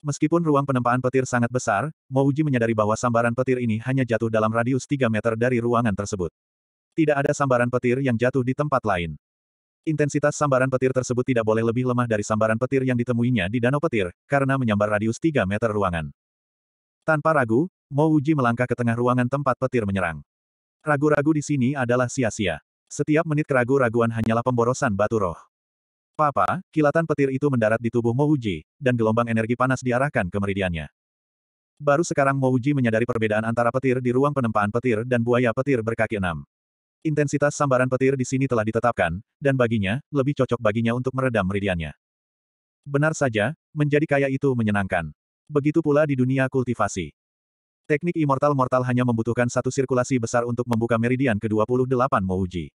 Meskipun ruang penempaan petir sangat besar, Mouji menyadari bahwa sambaran petir ini hanya jatuh dalam radius 3 meter dari ruangan tersebut. Tidak ada sambaran petir yang jatuh di tempat lain. Intensitas sambaran petir tersebut tidak boleh lebih lemah dari sambaran petir yang ditemuinya di Danau Petir, karena menyambar radius 3 meter ruangan. Tanpa ragu, Mo Uji melangkah ke tengah ruangan tempat petir menyerang. Ragu-ragu di sini adalah sia-sia. Setiap menit keragu-raguan hanyalah pemborosan batu roh. Papa, kilatan petir itu mendarat di tubuh Mo Uji, dan gelombang energi panas diarahkan ke meridiannya. Baru sekarang Mo Uji menyadari perbedaan antara petir di ruang penempaan petir dan buaya petir berkaki enam. Intensitas sambaran petir di sini telah ditetapkan, dan baginya, lebih cocok baginya untuk meredam meridiannya. Benar saja, menjadi kaya itu menyenangkan. Begitu pula di dunia kultivasi. Teknik Immortal Mortal hanya membutuhkan satu sirkulasi besar untuk membuka meridian ke-28 Mouji.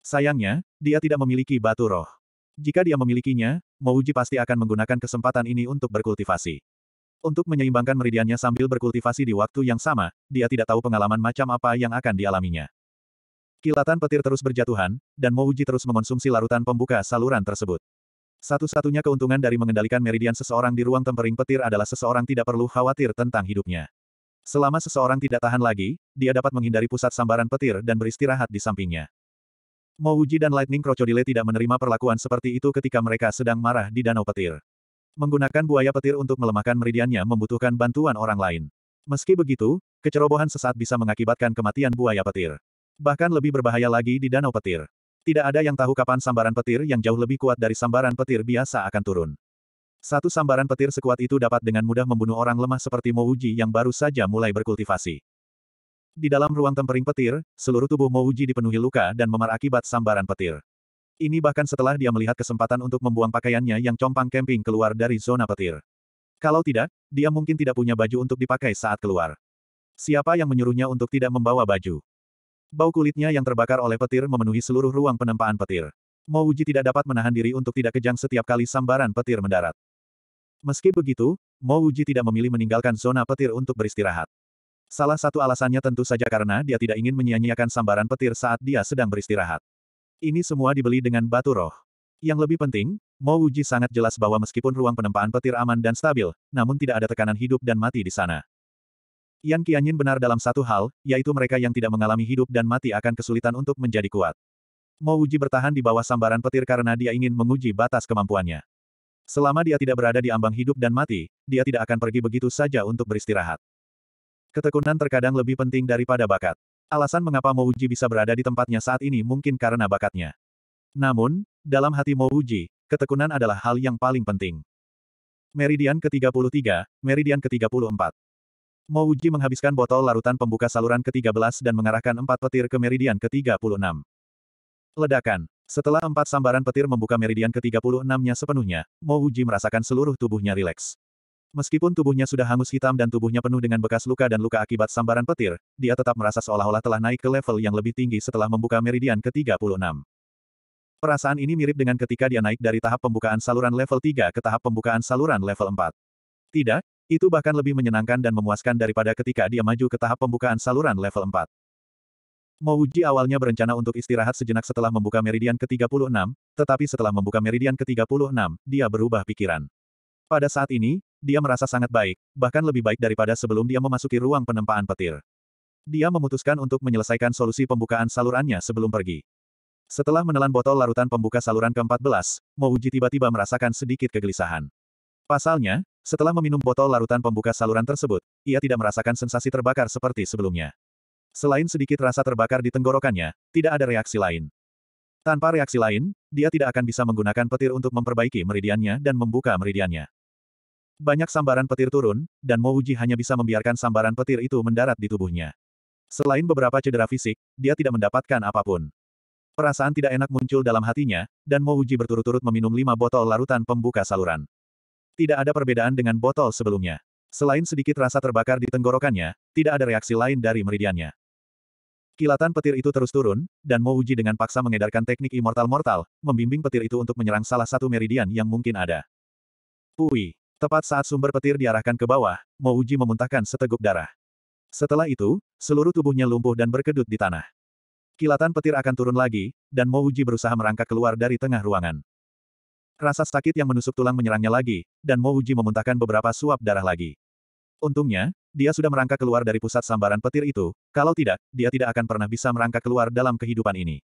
Sayangnya, dia tidak memiliki batu roh. Jika dia memilikinya, Mouji pasti akan menggunakan kesempatan ini untuk berkultivasi. Untuk menyeimbangkan meridiannya sambil berkultivasi di waktu yang sama, dia tidak tahu pengalaman macam apa yang akan dialaminya. Kilatan petir terus berjatuhan, dan Mouji terus mengonsumsi larutan pembuka saluran tersebut. Satu-satunya keuntungan dari mengendalikan meridian seseorang di ruang tempering petir adalah seseorang tidak perlu khawatir tentang hidupnya. Selama seseorang tidak tahan lagi, dia dapat menghindari pusat sambaran petir dan beristirahat di sampingnya. Mouji dan Lightning Crocodile tidak menerima perlakuan seperti itu ketika mereka sedang marah di danau petir. Menggunakan buaya petir untuk melemahkan meridiannya membutuhkan bantuan orang lain. Meski begitu, kecerobohan sesaat bisa mengakibatkan kematian buaya petir. Bahkan lebih berbahaya lagi di Danau Petir. Tidak ada yang tahu kapan sambaran petir yang jauh lebih kuat dari sambaran petir biasa akan turun. Satu sambaran petir sekuat itu dapat dengan mudah membunuh orang lemah seperti Mouji yang baru saja mulai berkultivasi. Di dalam ruang tempering petir, seluruh tubuh Mouji dipenuhi luka dan memar akibat sambaran petir. Ini bahkan setelah dia melihat kesempatan untuk membuang pakaiannya yang compang camping keluar dari zona petir. Kalau tidak, dia mungkin tidak punya baju untuk dipakai saat keluar. Siapa yang menyuruhnya untuk tidak membawa baju? Bau kulitnya yang terbakar oleh petir memenuhi seluruh ruang penempaan petir. Mouji tidak dapat menahan diri untuk tidak kejang setiap kali sambaran petir mendarat. Meski begitu, Mouji tidak memilih meninggalkan zona petir untuk beristirahat. Salah satu alasannya tentu saja karena dia tidak ingin menyia-nyiakan sambaran petir saat dia sedang beristirahat. Ini semua dibeli dengan batu roh. Yang lebih penting, Mouji sangat jelas bahwa meskipun ruang penempaan petir aman dan stabil, namun tidak ada tekanan hidup dan mati di sana. Yan Qianyin benar dalam satu hal, yaitu mereka yang tidak mengalami hidup dan mati akan kesulitan untuk menjadi kuat. Mo Wuji bertahan di bawah sambaran petir karena dia ingin menguji batas kemampuannya. Selama dia tidak berada di ambang hidup dan mati, dia tidak akan pergi begitu saja untuk beristirahat. Ketekunan terkadang lebih penting daripada bakat. Alasan mengapa Mo Wuji bisa berada di tempatnya saat ini mungkin karena bakatnya. Namun, dalam hati Mo Wuji, ketekunan adalah hal yang paling penting. Meridian ke-33, Meridian ke-34. Mo menghabiskan botol larutan pembuka saluran ke-13 dan mengarahkan empat petir ke meridian ke-36. Ledakan. Setelah empat sambaran petir membuka meridian ke-36-nya sepenuhnya, Mo merasakan seluruh tubuhnya rileks. Meskipun tubuhnya sudah hangus hitam dan tubuhnya penuh dengan bekas luka dan luka akibat sambaran petir, dia tetap merasa seolah-olah telah naik ke level yang lebih tinggi setelah membuka meridian ke-36. Perasaan ini mirip dengan ketika dia naik dari tahap pembukaan saluran level 3 ke tahap pembukaan saluran level 4. Tidak, itu bahkan lebih menyenangkan dan memuaskan daripada ketika dia maju ke tahap pembukaan saluran level 4. Mouji awalnya berencana untuk istirahat sejenak setelah membuka meridian ke-36, tetapi setelah membuka meridian ke-36, dia berubah pikiran. Pada saat ini, dia merasa sangat baik, bahkan lebih baik daripada sebelum dia memasuki ruang penempaan petir. Dia memutuskan untuk menyelesaikan solusi pembukaan salurannya sebelum pergi. Setelah menelan botol larutan pembuka saluran ke-14, Mouji tiba-tiba merasakan sedikit kegelisahan. Pasalnya, setelah meminum botol larutan pembuka saluran tersebut, ia tidak merasakan sensasi terbakar seperti sebelumnya. Selain sedikit rasa terbakar di tenggorokannya, tidak ada reaksi lain. Tanpa reaksi lain, dia tidak akan bisa menggunakan petir untuk memperbaiki meridiannya dan membuka meridiannya. Banyak sambaran petir turun, dan Mo Uji hanya bisa membiarkan sambaran petir itu mendarat di tubuhnya. Selain beberapa cedera fisik, dia tidak mendapatkan apapun. Perasaan tidak enak muncul dalam hatinya, dan Mo Uji berturut-turut meminum lima botol larutan pembuka saluran. Tidak ada perbedaan dengan botol sebelumnya. Selain sedikit rasa terbakar di tenggorokannya, tidak ada reaksi lain dari meridiannya. Kilatan petir itu terus turun, dan Mo Uji dengan paksa mengedarkan teknik Immortal Mortal, membimbing petir itu untuk menyerang salah satu meridian yang mungkin ada. Pui. Tepat saat sumber petir diarahkan ke bawah, Mo Uji memuntahkan seteguk darah. Setelah itu, seluruh tubuhnya lumpuh dan berkedut di tanah. Kilatan petir akan turun lagi, dan Mo Uji berusaha merangkak keluar dari tengah ruangan. Rasa sakit yang menusuk tulang menyerangnya lagi, dan Mo Uji memuntahkan beberapa suap darah lagi. Untungnya, dia sudah merangkak keluar dari pusat sambaran petir itu, kalau tidak, dia tidak akan pernah bisa merangkak keluar dalam kehidupan ini.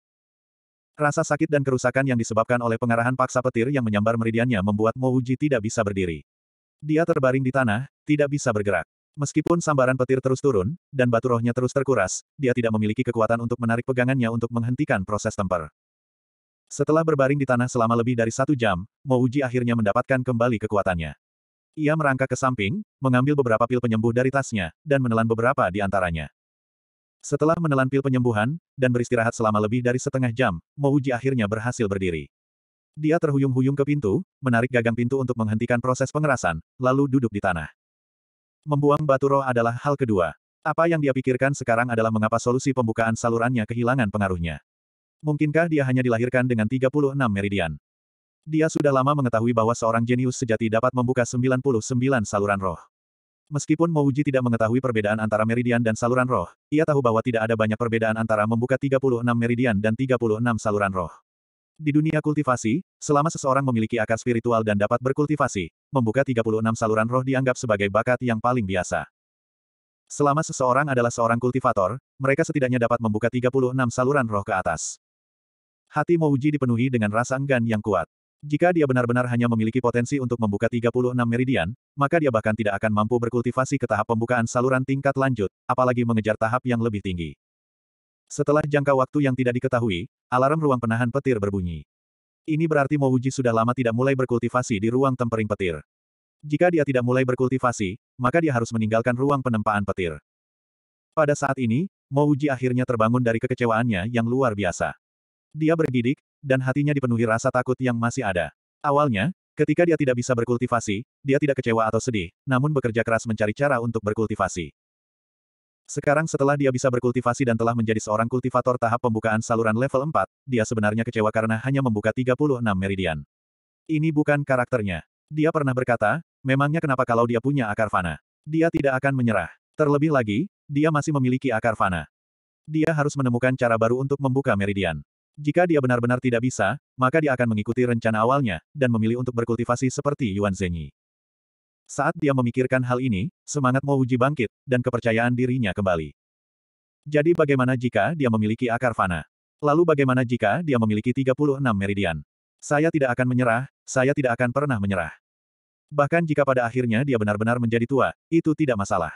Rasa sakit dan kerusakan yang disebabkan oleh pengarahan paksa petir yang menyambar meridiannya membuat Mo Uji tidak bisa berdiri. Dia terbaring di tanah, tidak bisa bergerak. Meskipun sambaran petir terus turun, dan batu rohnya terus terkuras, dia tidak memiliki kekuatan untuk menarik pegangannya untuk menghentikan proses temper. Setelah berbaring di tanah selama lebih dari satu jam, Mouji akhirnya mendapatkan kembali kekuatannya. Ia merangkak ke samping, mengambil beberapa pil penyembuh dari tasnya, dan menelan beberapa di antaranya. Setelah menelan pil penyembuhan, dan beristirahat selama lebih dari setengah jam, Mouji akhirnya berhasil berdiri. Dia terhuyung-huyung ke pintu, menarik gagang pintu untuk menghentikan proses pengerasan, lalu duduk di tanah. Membuang batu roh adalah hal kedua. Apa yang dia pikirkan sekarang adalah mengapa solusi pembukaan salurannya kehilangan pengaruhnya. Mungkinkah dia hanya dilahirkan dengan 36 meridian? Dia sudah lama mengetahui bahwa seorang jenius sejati dapat membuka 99 saluran roh. Meskipun Mouji tidak mengetahui perbedaan antara meridian dan saluran roh, ia tahu bahwa tidak ada banyak perbedaan antara membuka 36 meridian dan 36 saluran roh. Di dunia kultivasi, selama seseorang memiliki akar spiritual dan dapat berkultivasi, membuka 36 saluran roh dianggap sebagai bakat yang paling biasa. Selama seseorang adalah seorang kultivator, mereka setidaknya dapat membuka 36 saluran roh ke atas. Hati Mouji dipenuhi dengan rasa enggan yang kuat. Jika dia benar-benar hanya memiliki potensi untuk membuka 36 meridian, maka dia bahkan tidak akan mampu berkultivasi ke tahap pembukaan saluran tingkat lanjut, apalagi mengejar tahap yang lebih tinggi. Setelah jangka waktu yang tidak diketahui, alarm ruang penahan petir berbunyi. Ini berarti Mouji sudah lama tidak mulai berkultivasi di ruang tempering petir. Jika dia tidak mulai berkultivasi, maka dia harus meninggalkan ruang penempaan petir. Pada saat ini, Mouji akhirnya terbangun dari kekecewaannya yang luar biasa. Dia bergidik, dan hatinya dipenuhi rasa takut yang masih ada. Awalnya, ketika dia tidak bisa berkultivasi, dia tidak kecewa atau sedih, namun bekerja keras mencari cara untuk berkultivasi. Sekarang setelah dia bisa berkultivasi dan telah menjadi seorang kultivator tahap pembukaan saluran level 4, dia sebenarnya kecewa karena hanya membuka 36 meridian. Ini bukan karakternya. Dia pernah berkata, memangnya kenapa kalau dia punya akar fana? Dia tidak akan menyerah. Terlebih lagi, dia masih memiliki akar fana. Dia harus menemukan cara baru untuk membuka meridian. Jika dia benar-benar tidak bisa, maka dia akan mengikuti rencana awalnya, dan memilih untuk berkultivasi seperti Yuan Zhenyi. Saat dia memikirkan hal ini, semangat uji bangkit, dan kepercayaan dirinya kembali. Jadi bagaimana jika dia memiliki akar fana? Lalu bagaimana jika dia memiliki 36 meridian? Saya tidak akan menyerah, saya tidak akan pernah menyerah. Bahkan jika pada akhirnya dia benar-benar menjadi tua, itu tidak masalah.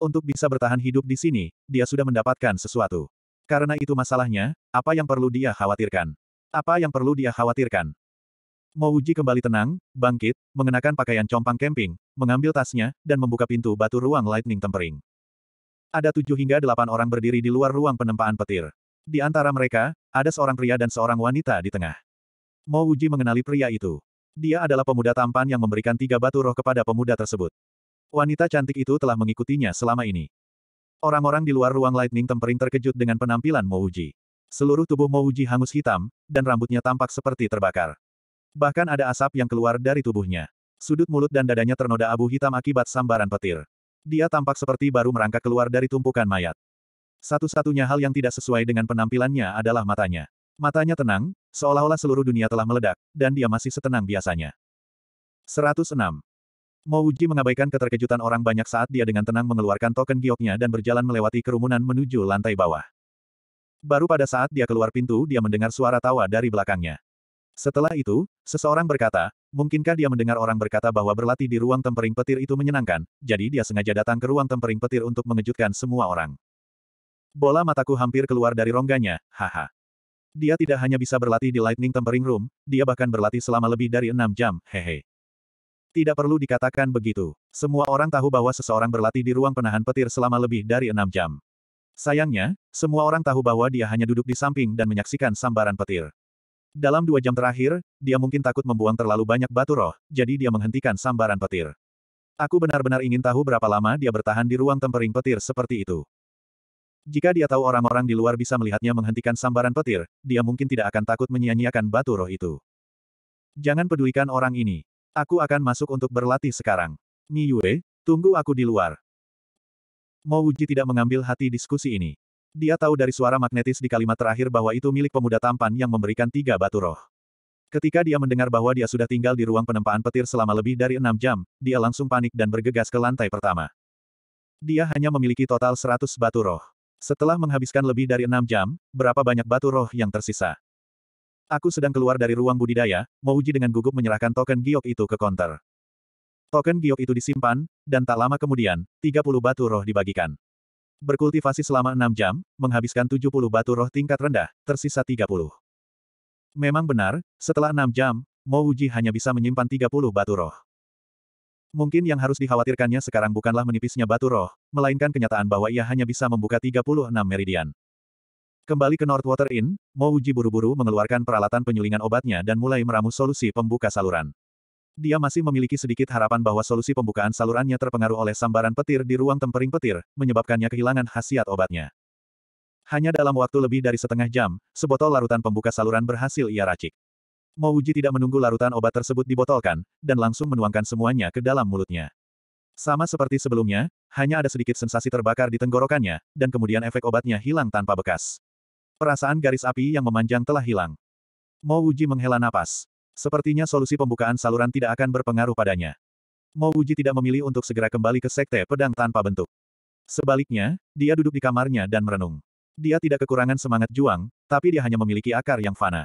Untuk bisa bertahan hidup di sini, dia sudah mendapatkan sesuatu. Karena itu masalahnya, apa yang perlu dia khawatirkan? Apa yang perlu dia khawatirkan? Mouji kembali tenang, bangkit, mengenakan pakaian compang camping, mengambil tasnya, dan membuka pintu batu ruang lightning tempering. Ada tujuh hingga delapan orang berdiri di luar ruang penempaan petir. Di antara mereka, ada seorang pria dan seorang wanita di tengah. Mouji mengenali pria itu. Dia adalah pemuda tampan yang memberikan tiga batu roh kepada pemuda tersebut. Wanita cantik itu telah mengikutinya selama ini. Orang-orang di luar ruang Lightning Tempering terkejut dengan penampilan Mouji. Seluruh tubuh Mouji hangus hitam, dan rambutnya tampak seperti terbakar. Bahkan ada asap yang keluar dari tubuhnya. Sudut mulut dan dadanya ternoda abu hitam akibat sambaran petir. Dia tampak seperti baru merangkak keluar dari tumpukan mayat. Satu-satunya hal yang tidak sesuai dengan penampilannya adalah matanya. Matanya tenang, seolah-olah seluruh dunia telah meledak, dan dia masih setenang biasanya. 106. Mouji mengabaikan keterkejutan orang banyak saat dia dengan tenang mengeluarkan token gioknya dan berjalan melewati kerumunan menuju lantai bawah. Baru pada saat dia keluar pintu dia mendengar suara tawa dari belakangnya. Setelah itu, seseorang berkata, mungkinkah dia mendengar orang berkata bahwa berlatih di ruang tempering petir itu menyenangkan, jadi dia sengaja datang ke ruang tempering petir untuk mengejutkan semua orang. Bola mataku hampir keluar dari rongganya, haha. Dia tidak hanya bisa berlatih di Lightning Tempering Room, dia bahkan berlatih selama lebih dari enam jam, hehe. Tidak perlu dikatakan begitu. Semua orang tahu bahwa seseorang berlatih di ruang penahan petir selama lebih dari enam jam. Sayangnya, semua orang tahu bahwa dia hanya duduk di samping dan menyaksikan sambaran petir. Dalam dua jam terakhir, dia mungkin takut membuang terlalu banyak batu roh, jadi dia menghentikan sambaran petir. Aku benar-benar ingin tahu berapa lama dia bertahan di ruang tempering petir seperti itu. Jika dia tahu orang-orang di luar bisa melihatnya menghentikan sambaran petir, dia mungkin tidak akan takut menyia-nyiakan batu roh itu. Jangan pedulikan orang ini. Aku akan masuk untuk berlatih sekarang. Niue, tunggu aku di luar. Mo Wuji tidak mengambil hati diskusi ini. Dia tahu dari suara magnetis di kalimat terakhir bahwa itu milik pemuda tampan yang memberikan tiga batu roh. Ketika dia mendengar bahwa dia sudah tinggal di ruang penempaan petir selama lebih dari enam jam, dia langsung panik dan bergegas ke lantai pertama. Dia hanya memiliki total seratus batu roh. Setelah menghabiskan lebih dari enam jam, berapa banyak batu roh yang tersisa? Aku sedang keluar dari ruang budidaya, Mouji dengan gugup menyerahkan token giok itu ke konter. Token giok itu disimpan, dan tak lama kemudian, 30 batu roh dibagikan. Berkultivasi selama 6 jam, menghabiskan 70 batu roh tingkat rendah, tersisa 30. Memang benar, setelah 6 jam, Mouji hanya bisa menyimpan 30 batu roh. Mungkin yang harus dikhawatirkannya sekarang bukanlah menipisnya batu roh, melainkan kenyataan bahwa ia hanya bisa membuka 36 meridian. Kembali ke Northwater Inn, Mo Uji buru-buru mengeluarkan peralatan penyulingan obatnya dan mulai meramu solusi pembuka saluran. Dia masih memiliki sedikit harapan bahwa solusi pembukaan salurannya terpengaruh oleh sambaran petir di ruang tempering petir, menyebabkannya kehilangan khasiat obatnya. Hanya dalam waktu lebih dari setengah jam, sebotol larutan pembuka saluran berhasil ia racik. Mo Uji tidak menunggu larutan obat tersebut dibotolkan, dan langsung menuangkan semuanya ke dalam mulutnya. Sama seperti sebelumnya, hanya ada sedikit sensasi terbakar di tenggorokannya, dan kemudian efek obatnya hilang tanpa bekas. Perasaan garis api yang memanjang telah hilang. Mo Uji menghela napas. Sepertinya solusi pembukaan saluran tidak akan berpengaruh padanya. Mo Uji tidak memilih untuk segera kembali ke Sekte Pedang tanpa bentuk. Sebaliknya, dia duduk di kamarnya dan merenung. Dia tidak kekurangan semangat juang, tapi dia hanya memiliki akar yang fana.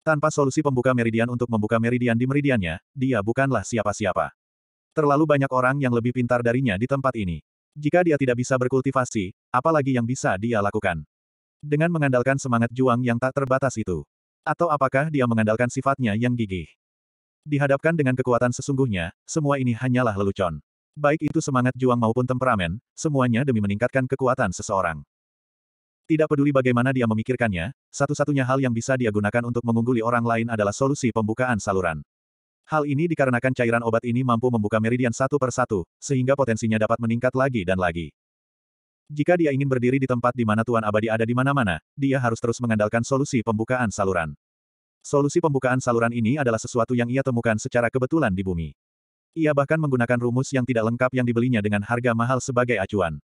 Tanpa solusi pembuka meridian untuk membuka meridian di meridiannya, dia bukanlah siapa-siapa. Terlalu banyak orang yang lebih pintar darinya di tempat ini. Jika dia tidak bisa berkultivasi, apalagi yang bisa dia lakukan? Dengan mengandalkan semangat juang yang tak terbatas itu. Atau apakah dia mengandalkan sifatnya yang gigih? Dihadapkan dengan kekuatan sesungguhnya, semua ini hanyalah lelucon. Baik itu semangat juang maupun temperamen, semuanya demi meningkatkan kekuatan seseorang. Tidak peduli bagaimana dia memikirkannya, satu-satunya hal yang bisa dia gunakan untuk mengungguli orang lain adalah solusi pembukaan saluran. Hal ini dikarenakan cairan obat ini mampu membuka meridian satu persatu, sehingga potensinya dapat meningkat lagi dan lagi. Jika dia ingin berdiri di tempat di mana Tuan Abadi ada di mana-mana, dia harus terus mengandalkan solusi pembukaan saluran. Solusi pembukaan saluran ini adalah sesuatu yang ia temukan secara kebetulan di bumi. Ia bahkan menggunakan rumus yang tidak lengkap yang dibelinya dengan harga mahal sebagai acuan.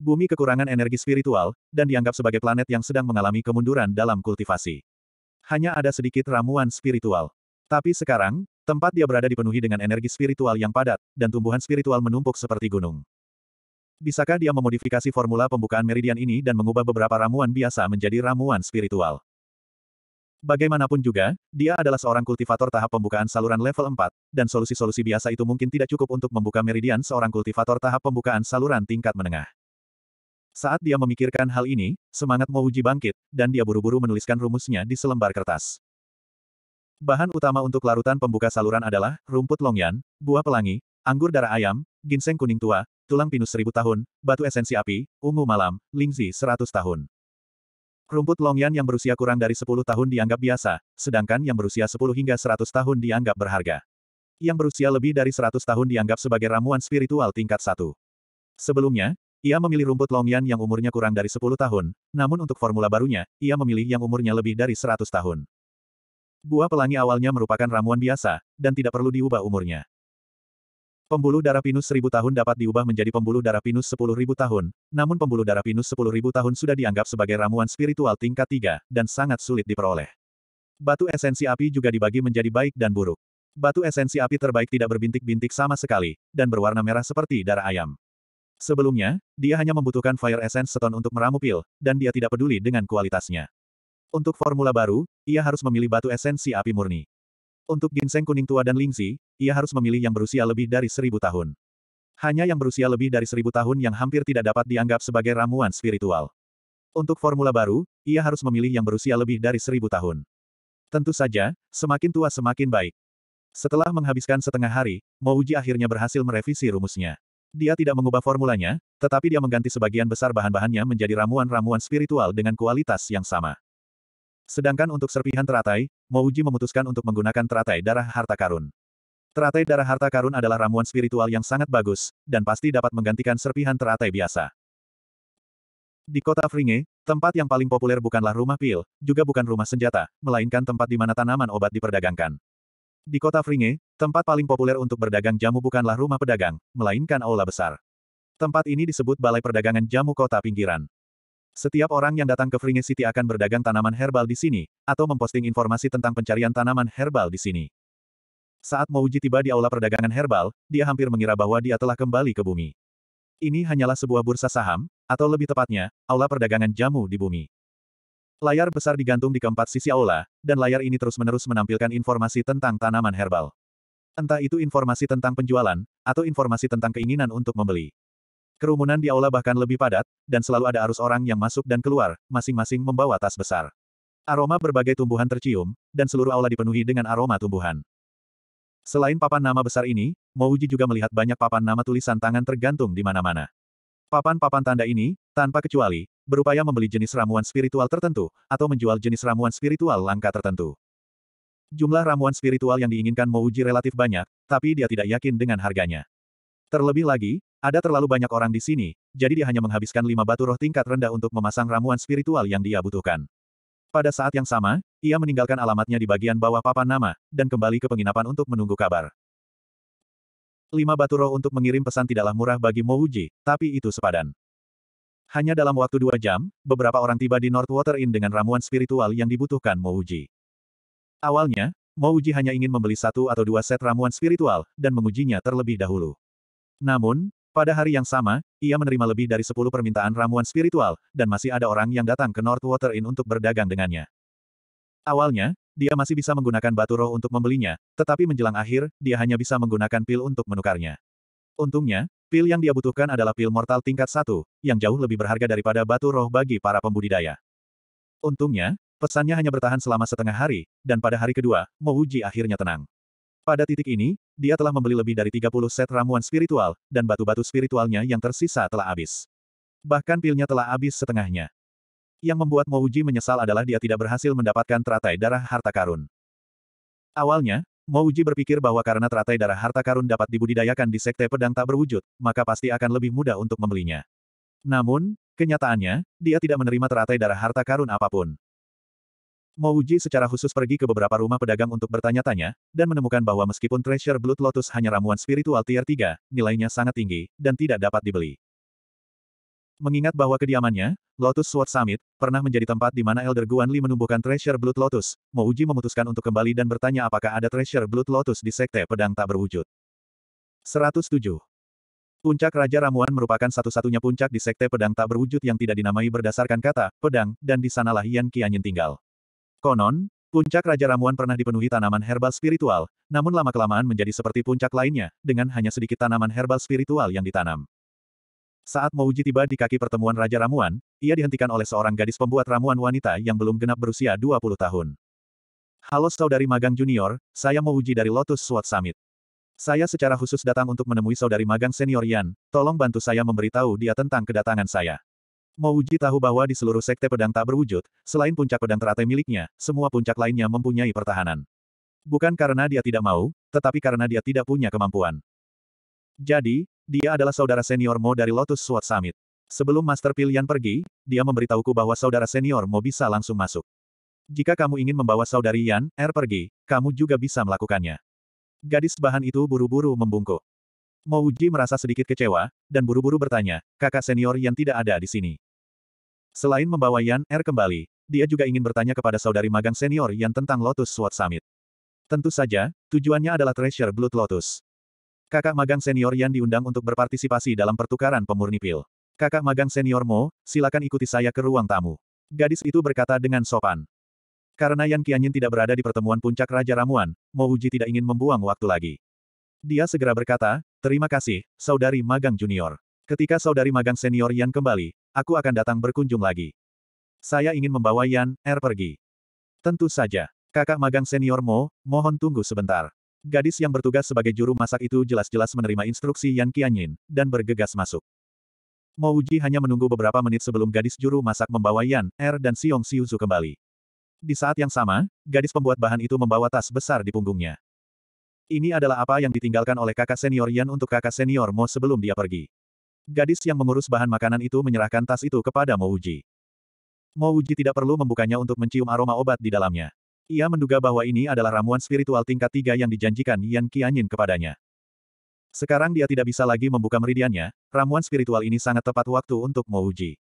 Bumi kekurangan energi spiritual, dan dianggap sebagai planet yang sedang mengalami kemunduran dalam kultivasi. Hanya ada sedikit ramuan spiritual. Tapi sekarang, tempat dia berada dipenuhi dengan energi spiritual yang padat, dan tumbuhan spiritual menumpuk seperti gunung. Bisakah dia memodifikasi formula pembukaan meridian ini dan mengubah beberapa ramuan biasa menjadi ramuan spiritual? Bagaimanapun juga, dia adalah seorang kultivator tahap pembukaan saluran level 4, dan solusi-solusi biasa itu mungkin tidak cukup untuk membuka meridian seorang kultivator tahap pembukaan saluran tingkat menengah. Saat dia memikirkan hal ini, semangat Mouji bangkit, dan dia buru-buru menuliskan rumusnya di selembar kertas. Bahan utama untuk larutan pembuka saluran adalah rumput longyan, buah pelangi, anggur darah ayam, ginseng kuning tua, tulang pinus seribu tahun, batu esensi api, ungu malam, lingzi seratus tahun. Rumput longyan yang berusia kurang dari sepuluh tahun dianggap biasa, sedangkan yang berusia sepuluh hingga seratus tahun dianggap berharga. Yang berusia lebih dari seratus tahun dianggap sebagai ramuan spiritual tingkat satu. Sebelumnya, ia memilih rumput longyan yang umurnya kurang dari sepuluh tahun, namun untuk formula barunya, ia memilih yang umurnya lebih dari seratus tahun. Buah pelangi awalnya merupakan ramuan biasa, dan tidak perlu diubah umurnya. Pembuluh darah pinus seribu tahun dapat diubah menjadi pembuluh darah pinus sepuluh ribu tahun, namun pembuluh darah pinus sepuluh ribu tahun sudah dianggap sebagai ramuan spiritual tingkat tiga, dan sangat sulit diperoleh. Batu esensi api juga dibagi menjadi baik dan buruk. Batu esensi api terbaik tidak berbintik-bintik sama sekali, dan berwarna merah seperti darah ayam. Sebelumnya, dia hanya membutuhkan Fire Essence seton untuk meramu pil, dan dia tidak peduli dengan kualitasnya. Untuk formula baru, ia harus memilih batu esensi api murni. Untuk ginseng kuning tua dan lingzi, ia harus memilih yang berusia lebih dari seribu tahun. Hanya yang berusia lebih dari seribu tahun yang hampir tidak dapat dianggap sebagai ramuan spiritual. Untuk formula baru, ia harus memilih yang berusia lebih dari seribu tahun. Tentu saja, semakin tua semakin baik. Setelah menghabiskan setengah hari, Mouji akhirnya berhasil merevisi rumusnya. Dia tidak mengubah formulanya, tetapi dia mengganti sebagian besar bahan-bahannya menjadi ramuan-ramuan spiritual dengan kualitas yang sama. Sedangkan untuk serpihan teratai, Mouji memutuskan untuk menggunakan teratai darah harta karun. Teratai darah harta karun adalah ramuan spiritual yang sangat bagus, dan pasti dapat menggantikan serpihan teratai biasa. Di kota Fringe, tempat yang paling populer bukanlah rumah pil, juga bukan rumah senjata, melainkan tempat di mana tanaman obat diperdagangkan. Di kota Fringe, tempat paling populer untuk berdagang jamu bukanlah rumah pedagang, melainkan aula besar. Tempat ini disebut Balai Perdagangan Jamu Kota Pinggiran. Setiap orang yang datang ke Fringe City akan berdagang tanaman herbal di sini, atau memposting informasi tentang pencarian tanaman herbal di sini. Saat Mouji tiba di aula perdagangan herbal, dia hampir mengira bahwa dia telah kembali ke bumi. Ini hanyalah sebuah bursa saham, atau lebih tepatnya, aula perdagangan jamu di bumi. Layar besar digantung di keempat sisi aula, dan layar ini terus-menerus menampilkan informasi tentang tanaman herbal. Entah itu informasi tentang penjualan, atau informasi tentang keinginan untuk membeli. Kerumunan di aula bahkan lebih padat, dan selalu ada arus orang yang masuk dan keluar, masing-masing membawa tas besar. Aroma berbagai tumbuhan tercium, dan seluruh aula dipenuhi dengan aroma tumbuhan. Selain papan nama besar ini, Mouji juga melihat banyak papan nama tulisan tangan tergantung di mana-mana. Papan-papan tanda ini, tanpa kecuali, berupaya membeli jenis ramuan spiritual tertentu, atau menjual jenis ramuan spiritual langka tertentu. Jumlah ramuan spiritual yang diinginkan Mouji relatif banyak, tapi dia tidak yakin dengan harganya. Terlebih lagi, ada terlalu banyak orang di sini, jadi dia hanya menghabiskan lima batu roh tingkat rendah untuk memasang ramuan spiritual yang dia butuhkan. Pada saat yang sama, ia meninggalkan alamatnya di bagian bawah papan nama, dan kembali ke penginapan untuk menunggu kabar. Lima batu roh untuk mengirim pesan tidaklah murah bagi Mouji, tapi itu sepadan. Hanya dalam waktu dua jam, beberapa orang tiba di North Water Inn dengan ramuan spiritual yang dibutuhkan Mouji. Awalnya, Mouji hanya ingin membeli satu atau dua set ramuan spiritual, dan mengujinya terlebih dahulu. Namun, pada hari yang sama, ia menerima lebih dari 10 permintaan ramuan spiritual, dan masih ada orang yang datang ke Northwater Inn untuk berdagang dengannya. Awalnya, dia masih bisa menggunakan batu roh untuk membelinya, tetapi menjelang akhir, dia hanya bisa menggunakan pil untuk menukarnya. Untungnya, pil yang dia butuhkan adalah pil mortal tingkat 1, yang jauh lebih berharga daripada batu roh bagi para pembudidaya. Untungnya, pesannya hanya bertahan selama setengah hari, dan pada hari kedua, Mouji akhirnya tenang. Pada titik ini, dia telah membeli lebih dari 30 set ramuan spiritual, dan batu-batu spiritualnya yang tersisa telah habis. Bahkan pilnya telah habis setengahnya. Yang membuat Mouji menyesal adalah dia tidak berhasil mendapatkan teratai darah harta karun. Awalnya, Mouji berpikir bahwa karena teratai darah harta karun dapat dibudidayakan di sekte pedang tak berwujud, maka pasti akan lebih mudah untuk membelinya. Namun, kenyataannya, dia tidak menerima teratai darah harta karun apapun. Mo Uji secara khusus pergi ke beberapa rumah pedagang untuk bertanya-tanya, dan menemukan bahwa meskipun Treasure Blood Lotus hanya ramuan spiritual tier 3, nilainya sangat tinggi, dan tidak dapat dibeli. Mengingat bahwa kediamannya, Lotus Sword Summit, pernah menjadi tempat di mana Elder Guan Li menumbuhkan Treasure Blood Lotus, Mo Uji memutuskan untuk kembali dan bertanya apakah ada Treasure Blood Lotus di Sekte Pedang Tak Berwujud. 107. Puncak Raja Ramuan merupakan satu-satunya puncak di Sekte Pedang Tak Berwujud yang tidak dinamai berdasarkan kata, pedang, dan di sanalah Yan Qianyin tinggal. Konon, puncak Raja Ramuan pernah dipenuhi tanaman herbal spiritual, namun lama-kelamaan menjadi seperti puncak lainnya, dengan hanya sedikit tanaman herbal spiritual yang ditanam. Saat Mouji tiba di kaki pertemuan Raja Ramuan, ia dihentikan oleh seorang gadis pembuat ramuan wanita yang belum genap berusia 20 tahun. Halo Saudari Magang Junior, saya Mouji dari Lotus SWAT Summit. Saya secara khusus datang untuk menemui saudari magang senior Yan, tolong bantu saya memberitahu dia tentang kedatangan saya uji tahu bahwa di seluruh sekte pedang tak berwujud, selain puncak pedang teratai miliknya, semua puncak lainnya mempunyai pertahanan. Bukan karena dia tidak mau, tetapi karena dia tidak punya kemampuan. Jadi, dia adalah saudara senior Mo dari Lotus Sword Summit. Sebelum Master Pilihan pergi, dia memberitahuku bahwa saudara senior Mo bisa langsung masuk. Jika kamu ingin membawa saudari Yan, R er pergi, kamu juga bisa melakukannya. Gadis bahan itu buru-buru membungkuk. Mouji merasa sedikit kecewa, dan buru-buru bertanya, kakak senior yang tidak ada di sini. Selain membawa Yan Er kembali, dia juga ingin bertanya kepada saudari magang senior Yan tentang Lotus Sword Summit. Tentu saja, tujuannya adalah Treasure Blood Lotus. Kakak magang senior Yan diundang untuk berpartisipasi dalam pertukaran pemurni pil. Kakak magang senior Mo, silakan ikuti saya ke ruang tamu. Gadis itu berkata dengan sopan. Karena Yan Qianyin tidak berada di pertemuan puncak Raja Ramuan, Mo Uji tidak ingin membuang waktu lagi. Dia segera berkata, terima kasih, saudari magang junior. Ketika saudari magang senior Yan kembali, aku akan datang berkunjung lagi. Saya ingin membawa Yan Er pergi. Tentu saja. Kakak magang senior Mo, mohon tunggu sebentar. Gadis yang bertugas sebagai juru masak itu jelas-jelas menerima instruksi Yan Qianyin, dan bergegas masuk. Mo Uji hanya menunggu beberapa menit sebelum gadis juru masak membawa Yan, Er dan Siong Siuzu kembali. Di saat yang sama, gadis pembuat bahan itu membawa tas besar di punggungnya. Ini adalah apa yang ditinggalkan oleh kakak senior Yan untuk kakak senior Mo sebelum dia pergi. Gadis yang mengurus bahan makanan itu menyerahkan tas itu kepada Mouji. Mouji tidak perlu membukanya untuk mencium aroma obat di dalamnya. Ia menduga bahwa ini adalah ramuan spiritual tingkat tiga yang dijanjikan Yan Qianyin kepadanya. Sekarang dia tidak bisa lagi membuka meridiannya, ramuan spiritual ini sangat tepat waktu untuk Mouji.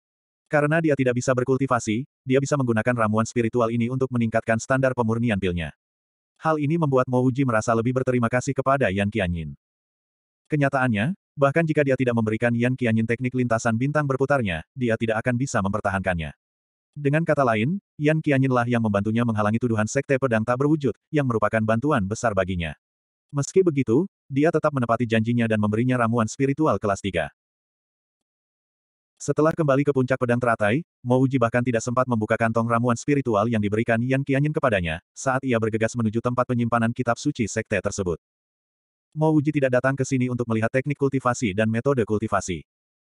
Karena dia tidak bisa berkultivasi, dia bisa menggunakan ramuan spiritual ini untuk meningkatkan standar pemurnian pilnya. Hal ini membuat Mouji merasa lebih berterima kasih kepada Yan Qianyin. Kenyataannya, Bahkan jika dia tidak memberikan Yan Qianyin teknik lintasan bintang berputarnya, dia tidak akan bisa mempertahankannya. Dengan kata lain, Yan Qianyinlah yang membantunya menghalangi tuduhan sekte pedang tak berwujud, yang merupakan bantuan besar baginya. Meski begitu, dia tetap menepati janjinya dan memberinya ramuan spiritual kelas 3. Setelah kembali ke puncak pedang teratai, Mo Uji bahkan tidak sempat membuka kantong ramuan spiritual yang diberikan Yan Qianyin kepadanya, saat ia bergegas menuju tempat penyimpanan kitab suci sekte tersebut. Mo Uji tidak datang ke sini untuk melihat teknik kultivasi dan metode kultivasi.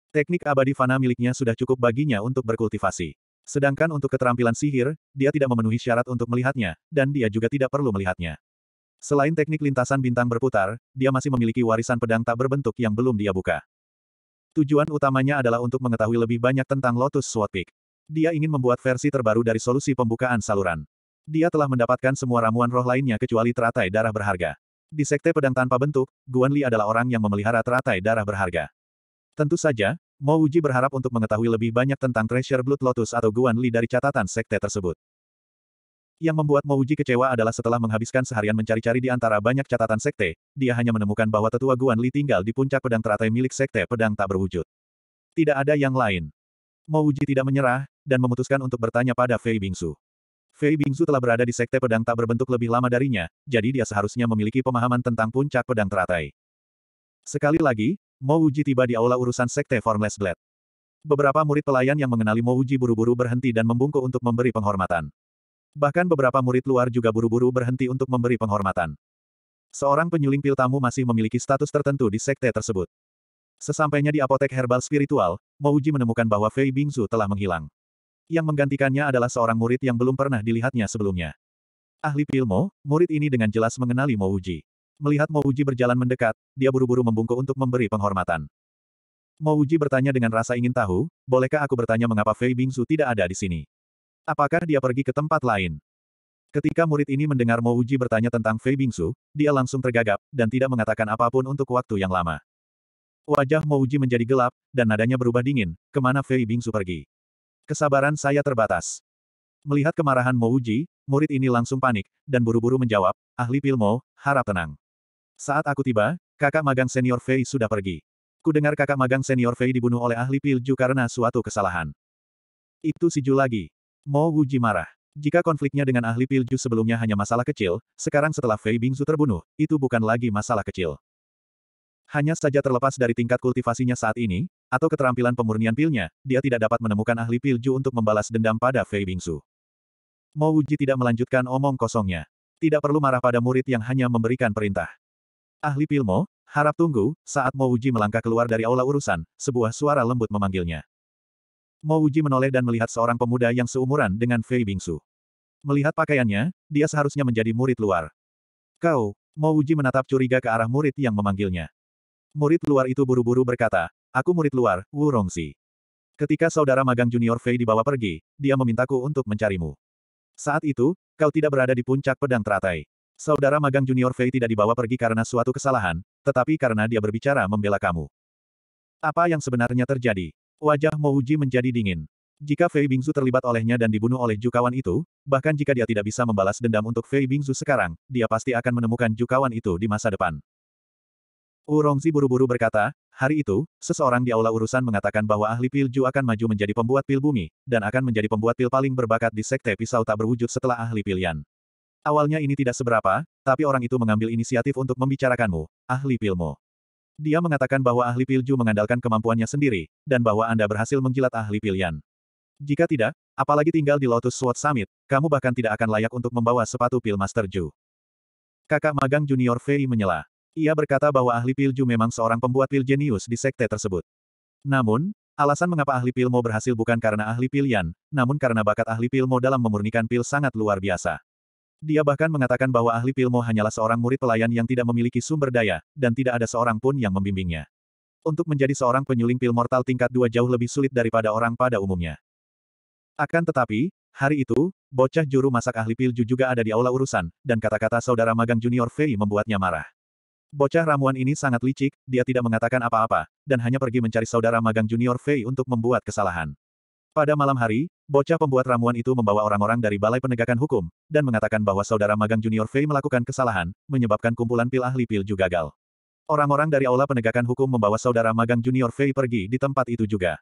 Teknik abadi fana miliknya sudah cukup baginya untuk berkultivasi. Sedangkan untuk keterampilan sihir, dia tidak memenuhi syarat untuk melihatnya, dan dia juga tidak perlu melihatnya. Selain teknik lintasan bintang berputar, dia masih memiliki warisan pedang tak berbentuk yang belum dia buka. Tujuan utamanya adalah untuk mengetahui lebih banyak tentang Lotus Sword Peak. Dia ingin membuat versi terbaru dari solusi pembukaan saluran. Dia telah mendapatkan semua ramuan roh lainnya kecuali teratai darah berharga. Di Sekte Pedang Tanpa Bentuk, Guan Li adalah orang yang memelihara teratai darah berharga. Tentu saja, Mo Wuji berharap untuk mengetahui lebih banyak tentang Treasure Blood Lotus atau Guan Li dari catatan Sekte tersebut. Yang membuat Mo Wuji kecewa adalah setelah menghabiskan seharian mencari-cari di antara banyak catatan Sekte, dia hanya menemukan bahwa tetua Guan Li tinggal di puncak pedang teratai milik Sekte Pedang tak berwujud. Tidak ada yang lain. Mo Wuji tidak menyerah, dan memutuskan untuk bertanya pada Fei Bingsu. Fei Bingzu telah berada di sekte pedang tak berbentuk lebih lama darinya, jadi dia seharusnya memiliki pemahaman tentang puncak pedang teratai. Sekali lagi, Mo Uji tiba di aula urusan sekte Formless Blade. Beberapa murid pelayan yang mengenali Mo Uji buru-buru berhenti dan membungkuk untuk memberi penghormatan. Bahkan beberapa murid luar juga buru-buru berhenti untuk memberi penghormatan. Seorang penyuling pil tamu masih memiliki status tertentu di sekte tersebut. Sesampainya di apotek herbal spiritual, Mouji menemukan bahwa Fei Bingzu telah menghilang yang menggantikannya adalah seorang murid yang belum pernah dilihatnya sebelumnya. Ahli Pilmo, murid ini dengan jelas mengenali Mo Uji. Melihat Mo Uji berjalan mendekat, dia buru-buru membungkuk untuk memberi penghormatan. Mo Uji bertanya dengan rasa ingin tahu, bolehkah aku bertanya mengapa Fei Bingsu tidak ada di sini? Apakah dia pergi ke tempat lain? Ketika murid ini mendengar Mo Uji bertanya tentang Fei Bingsu, dia langsung tergagap, dan tidak mengatakan apapun untuk waktu yang lama. Wajah Mo Uji menjadi gelap, dan nadanya berubah dingin, kemana Fei Bingsu pergi. Kesabaran saya terbatas. Melihat kemarahan Mo Uji, murid ini langsung panik, dan buru-buru menjawab, ahli Pilmo, harap tenang. Saat aku tiba, kakak magang senior Fei sudah pergi. Ku dengar kakak magang senior Fei dibunuh oleh ahli Pilju karena suatu kesalahan. Itu Siju lagi. Mo Uji marah. Jika konfliknya dengan ahli Pilju sebelumnya hanya masalah kecil, sekarang setelah Fei Bingsu terbunuh, itu bukan lagi masalah kecil. Hanya saja terlepas dari tingkat kultivasinya saat ini, atau keterampilan pemurnian pilnya, dia tidak dapat menemukan ahli pilju untuk membalas dendam pada Fei Bingsu. Mo Wuji tidak melanjutkan omong kosongnya. Tidak perlu marah pada murid yang hanya memberikan perintah. Ahli pilmo, harap tunggu, saat Mo Wuji melangkah keluar dari aula urusan, sebuah suara lembut memanggilnya. Mo Wuji menoleh dan melihat seorang pemuda yang seumuran dengan Fei Bingsu. Melihat pakaiannya, dia seharusnya menjadi murid luar. Kau, Mo Wuji menatap curiga ke arah murid yang memanggilnya. Murid luar itu buru-buru berkata, Aku murid luar, Wu Rongxi. Ketika saudara magang junior Fei dibawa pergi, dia memintaku untuk mencarimu. Saat itu, kau tidak berada di puncak pedang teratai. Saudara magang junior Fei tidak dibawa pergi karena suatu kesalahan, tetapi karena dia berbicara membela kamu. Apa yang sebenarnya terjadi? Wajah Mouji menjadi dingin. Jika Fei Bingzu terlibat olehnya dan dibunuh oleh jukawan itu, bahkan jika dia tidak bisa membalas dendam untuk Fei Bingzu sekarang, dia pasti akan menemukan jukawan itu di masa depan. Urongzi buru-buru berkata, hari itu, seseorang di aula urusan mengatakan bahwa ahli pilju akan maju menjadi pembuat pil bumi, dan akan menjadi pembuat pil paling berbakat di sekte pisau tak berwujud setelah ahli pilihan. Awalnya ini tidak seberapa, tapi orang itu mengambil inisiatif untuk membicarakanmu, ahli pilmu. Dia mengatakan bahwa ahli pilju mengandalkan kemampuannya sendiri, dan bahwa Anda berhasil menjilat ahli pilihan. Jika tidak, apalagi tinggal di Lotus Sword Summit, kamu bahkan tidak akan layak untuk membawa sepatu Pil Master Ju. Kakak magang junior Fei menyela. Ia berkata bahwa ahli Pilju memang seorang pembuat pil jenius di sekte tersebut. Namun, alasan mengapa ahli Pilmo berhasil bukan karena ahli pilihan, namun karena bakat ahli Pilmo dalam memurnikan pil sangat luar biasa. Dia bahkan mengatakan bahwa ahli Pilmo hanyalah seorang murid pelayan yang tidak memiliki sumber daya, dan tidak ada seorang pun yang membimbingnya. Untuk menjadi seorang penyuling pil mortal tingkat dua jauh lebih sulit daripada orang pada umumnya. Akan tetapi, Hari itu, bocah juru masak ahli pilju juga ada di aula urusan, dan kata-kata saudara magang junior Fei membuatnya marah. Bocah ramuan ini sangat licik, dia tidak mengatakan apa-apa, dan hanya pergi mencari saudara magang junior Fei untuk membuat kesalahan. Pada malam hari, bocah pembuat ramuan itu membawa orang-orang dari Balai Penegakan Hukum, dan mengatakan bahwa saudara magang junior Fei melakukan kesalahan, menyebabkan kumpulan pil ahli pil juga gagal. Orang-orang dari Aula Penegakan Hukum membawa saudara magang junior Fei pergi di tempat itu juga.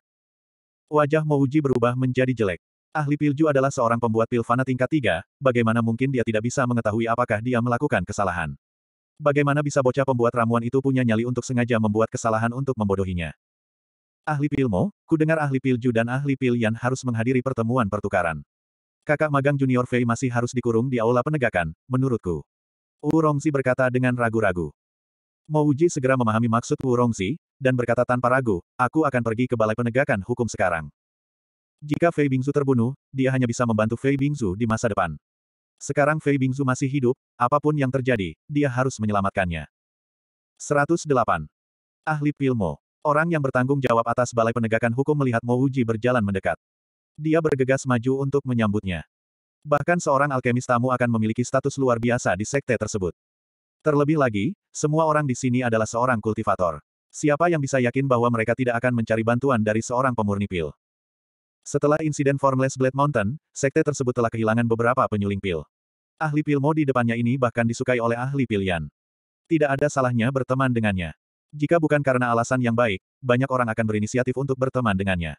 Wajah Mouji berubah menjadi jelek. Ahli pilju adalah seorang pembuat pil fana tingkat tiga, bagaimana mungkin dia tidak bisa mengetahui apakah dia melakukan kesalahan. Bagaimana bisa bocah pembuat ramuan itu punya nyali untuk sengaja membuat kesalahan untuk membodohinya? Ahli Pilmo, ku dengar ahli Pilju dan ahli pilian harus menghadiri pertemuan pertukaran. Kakak magang junior Fei masih harus dikurung di aula penegakan, menurutku. Wu Rongzi berkata dengan ragu-ragu. Wuji segera memahami maksud Wu Rongzi, dan berkata tanpa ragu, aku akan pergi ke balai penegakan hukum sekarang. Jika Fei Bingzu terbunuh, dia hanya bisa membantu Fei Bingzu di masa depan. Sekarang Fei Bingzu masih hidup, apapun yang terjadi, dia harus menyelamatkannya. 108. Ahli Pilmo. Orang yang bertanggung jawab atas Balai Penegakan Hukum melihat Mo Uji berjalan mendekat. Dia bergegas maju untuk menyambutnya. Bahkan seorang alkemis tamu akan memiliki status luar biasa di sekte tersebut. Terlebih lagi, semua orang di sini adalah seorang kultivator. Siapa yang bisa yakin bahwa mereka tidak akan mencari bantuan dari seorang pemurni pil? Setelah insiden Formless Blade Mountain, sekte tersebut telah kehilangan beberapa penyuling pil. Ahli pil Mo di depannya ini bahkan disukai oleh ahli pilihan. Tidak ada salahnya berteman dengannya. Jika bukan karena alasan yang baik, banyak orang akan berinisiatif untuk berteman dengannya.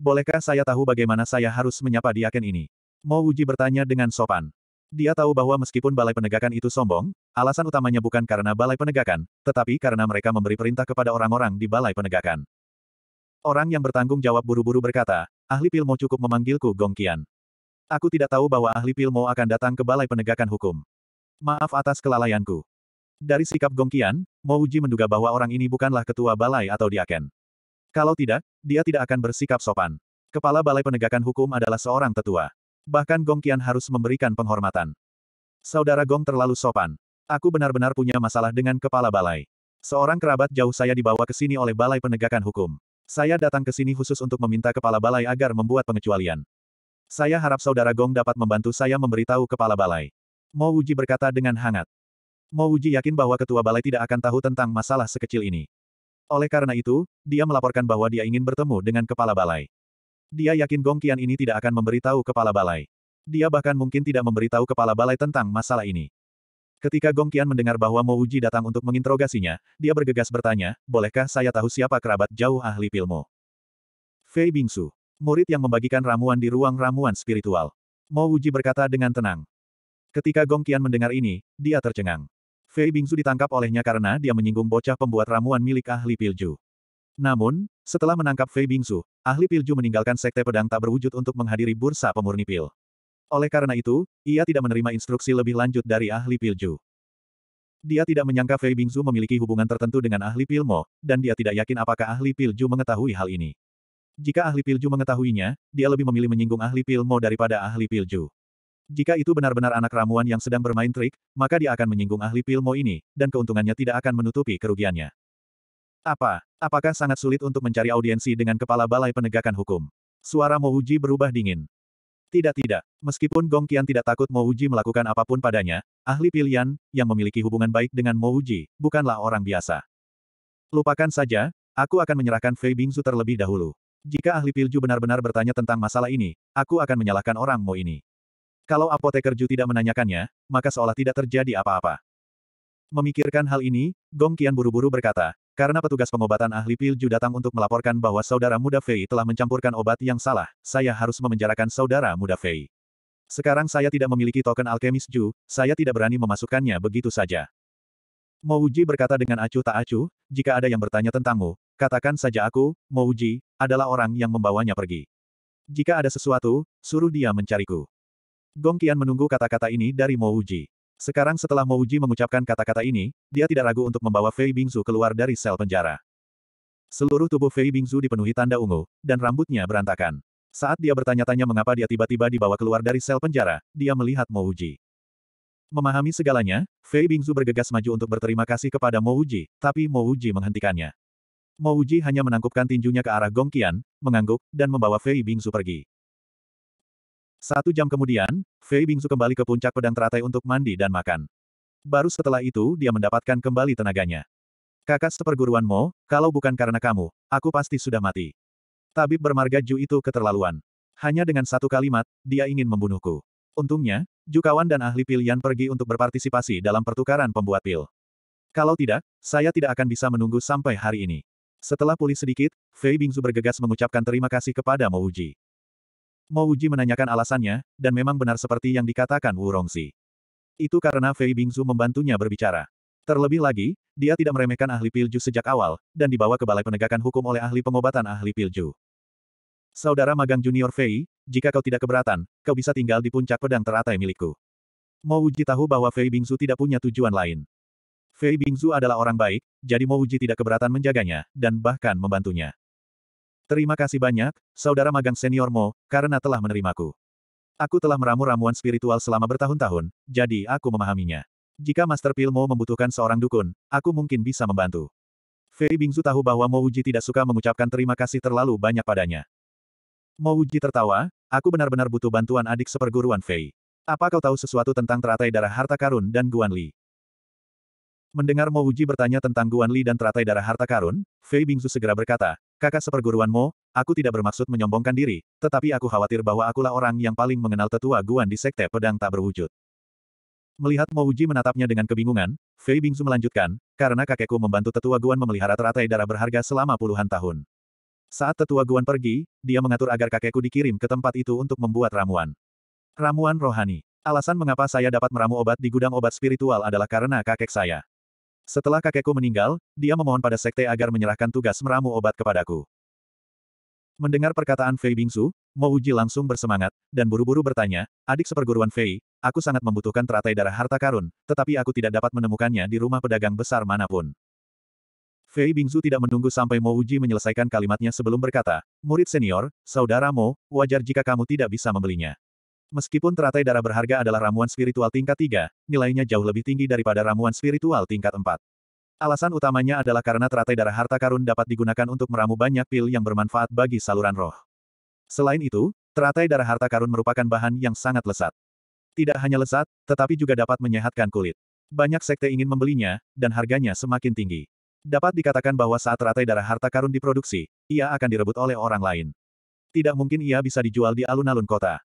Bolehkah saya tahu bagaimana saya harus menyapa diaken ini? Mo Wuji bertanya dengan sopan. Dia tahu bahwa meskipun balai penegakan itu sombong, alasan utamanya bukan karena balai penegakan, tetapi karena mereka memberi perintah kepada orang-orang di balai penegakan. Orang yang bertanggung jawab buru-buru berkata, ahli Pilmo cukup memanggilku Gong Qian. Aku tidak tahu bahwa ahli Pilmo akan datang ke Balai Penegakan Hukum. Maaf atas kelalaianku. Dari sikap Gong Qian, Mo Uji menduga bahwa orang ini bukanlah ketua balai atau diaken. Kalau tidak, dia tidak akan bersikap sopan. Kepala Balai Penegakan Hukum adalah seorang tetua. Bahkan Gong Qian harus memberikan penghormatan. Saudara Gong terlalu sopan. Aku benar-benar punya masalah dengan kepala balai. Seorang kerabat jauh saya dibawa ke sini oleh Balai Penegakan Hukum. Saya datang ke sini khusus untuk meminta kepala balai agar membuat pengecualian. Saya harap saudara Gong dapat membantu saya memberitahu kepala balai. Mo Wuji berkata dengan hangat. Mo Wuji yakin bahwa ketua balai tidak akan tahu tentang masalah sekecil ini. Oleh karena itu, dia melaporkan bahwa dia ingin bertemu dengan kepala balai. Dia yakin Gong Qian ini tidak akan memberitahu kepala balai. Dia bahkan mungkin tidak memberitahu kepala balai tentang masalah ini. Ketika Gong Qian mendengar bahwa Mo Uji datang untuk menginterogasinya, dia bergegas bertanya, bolehkah saya tahu siapa kerabat jauh ahli pilmu? Fei Bingsu, murid yang membagikan ramuan di ruang ramuan spiritual. Mo Uji berkata dengan tenang. Ketika Gong Qian mendengar ini, dia tercengang. Fei Bingsu ditangkap olehnya karena dia menyinggung bocah pembuat ramuan milik ahli pilju. Namun, setelah menangkap Fei Bingsu, ahli pilju meninggalkan sekte pedang tak berwujud untuk menghadiri bursa pemurni pil. Oleh karena itu, ia tidak menerima instruksi lebih lanjut dari ahli Pilju. Dia tidak menyangka Fei Bingzu memiliki hubungan tertentu dengan ahli Pilmo, dan dia tidak yakin apakah ahli Pilju mengetahui hal ini. Jika ahli Pilju mengetahuinya, dia lebih memilih menyinggung ahli Pilmo daripada ahli Pilju. Jika itu benar-benar anak ramuan yang sedang bermain trik, maka dia akan menyinggung ahli Pilmo ini, dan keuntungannya tidak akan menutupi kerugiannya. Apa? Apakah sangat sulit untuk mencari audiensi dengan kepala balai penegakan hukum? Suara Mohuji berubah dingin. Tidak-tidak, meskipun Gong Qian tidak takut Mo Uji melakukan apapun padanya, ahli pilihan, yang memiliki hubungan baik dengan Mo Uji, bukanlah orang biasa. Lupakan saja, aku akan menyerahkan Fei Bingzu terlebih dahulu. Jika ahli pilju benar-benar bertanya tentang masalah ini, aku akan menyalahkan orang Mo ini. Kalau apoteker Ju tidak menanyakannya, maka seolah tidak terjadi apa-apa. Memikirkan hal ini, Gong Qian buru-buru berkata, karena petugas pengobatan ahli Pilju datang untuk melaporkan bahwa saudara muda Fei telah mencampurkan obat yang salah, saya harus memenjarakan saudara muda Fei. Sekarang saya tidak memiliki token alkemis Ju, saya tidak berani memasukkannya begitu saja. Mouji berkata dengan acuh tak acuh, jika ada yang bertanya tentangmu, katakan saja aku, Mouji, adalah orang yang membawanya pergi. Jika ada sesuatu, suruh dia mencariku. Gong Qian menunggu kata-kata ini dari Mouji. Sekarang setelah Mo Uji mengucapkan kata-kata ini, dia tidak ragu untuk membawa Fei Bingzu keluar dari sel penjara. Seluruh tubuh Fei Bingzu dipenuhi tanda ungu, dan rambutnya berantakan. Saat dia bertanya-tanya mengapa dia tiba-tiba dibawa keluar dari sel penjara, dia melihat Mo Uji. Memahami segalanya, Fei Bingzu bergegas maju untuk berterima kasih kepada Mo Uji, tapi Mo Uji menghentikannya. Mo Uji hanya menangkupkan tinjunya ke arah Gong Qian, mengangguk, dan membawa Fei Bingzu pergi. Satu jam kemudian, Fei Bingsu kembali ke puncak pedang teratai untuk mandi dan makan. Baru setelah itu dia mendapatkan kembali tenaganya. Kakak seperguruan Mo, kalau bukan karena kamu, aku pasti sudah mati. Tabib bermarga Ju itu keterlaluan. Hanya dengan satu kalimat, dia ingin membunuhku. Untungnya, Jukawan dan ahli pilihan pergi untuk berpartisipasi dalam pertukaran pembuat pil. Kalau tidak, saya tidak akan bisa menunggu sampai hari ini. Setelah pulih sedikit, Fei Bingzu bergegas mengucapkan terima kasih kepada Mo Uji. Mo Uji menanyakan alasannya, dan memang benar seperti yang dikatakan Wu Rongzi. Itu karena Fei Bingzu membantunya berbicara. Terlebih lagi, dia tidak meremehkan ahli pilju sejak awal, dan dibawa ke balai penegakan hukum oleh ahli pengobatan ahli pilju. Saudara magang junior Fei, jika kau tidak keberatan, kau bisa tinggal di puncak pedang teratai milikku. Mo Uji tahu bahwa Fei Bingzu tidak punya tujuan lain. Fei Bingzu adalah orang baik, jadi Mo Uji tidak keberatan menjaganya, dan bahkan membantunya. Terima kasih banyak, saudara magang senior Mo, karena telah menerimaku. Aku telah meramu ramuan spiritual selama bertahun-tahun, jadi aku memahaminya. Jika Master Pil Mo membutuhkan seorang dukun, aku mungkin bisa membantu. Fei Bingzu tahu bahwa Mo Uji tidak suka mengucapkan terima kasih terlalu banyak padanya. Mo Uji tertawa, aku benar-benar butuh bantuan adik seperguruan Fei. Apa kau tahu sesuatu tentang teratai darah harta karun dan Guan Li? Mendengar Mo Uji bertanya tentang Guan Li dan teratai darah harta karun, Fei Bingzu segera berkata, Kakak seperguruanmu, aku tidak bermaksud menyombongkan diri, tetapi aku khawatir bahwa akulah orang yang paling mengenal tetua Guan di Sekte Pedang Tak Berwujud. Melihat Mouji menatapnya dengan kebingungan, Fei Bingzu melanjutkan, karena kakekku membantu tetua Guan memelihara teratai darah berharga selama puluhan tahun. Saat tetua Guan pergi, dia mengatur agar kakekku dikirim ke tempat itu untuk membuat ramuan. Ramuan rohani. Alasan mengapa saya dapat meramu obat di gudang obat spiritual adalah karena kakek saya. Setelah kakekku meninggal, dia memohon pada sekte agar menyerahkan tugas meramu obat kepadaku. Mendengar perkataan Fei Bingsu, Mo Uji langsung bersemangat, dan buru-buru bertanya, adik seperguruan Fei, aku sangat membutuhkan teratai darah harta karun, tetapi aku tidak dapat menemukannya di rumah pedagang besar manapun. Fei Bingzu tidak menunggu sampai Mo Uji menyelesaikan kalimatnya sebelum berkata, Murid senior, saudara Mo, wajar jika kamu tidak bisa membelinya. Meskipun teratai darah berharga adalah ramuan spiritual tingkat 3, nilainya jauh lebih tinggi daripada ramuan spiritual tingkat 4. Alasan utamanya adalah karena teratai darah harta karun dapat digunakan untuk meramu banyak pil yang bermanfaat bagi saluran roh. Selain itu, teratai darah harta karun merupakan bahan yang sangat lesat. Tidak hanya lesat, tetapi juga dapat menyehatkan kulit. Banyak sekte ingin membelinya, dan harganya semakin tinggi. Dapat dikatakan bahwa saat teratai darah harta karun diproduksi, ia akan direbut oleh orang lain. Tidak mungkin ia bisa dijual di alun-alun kota.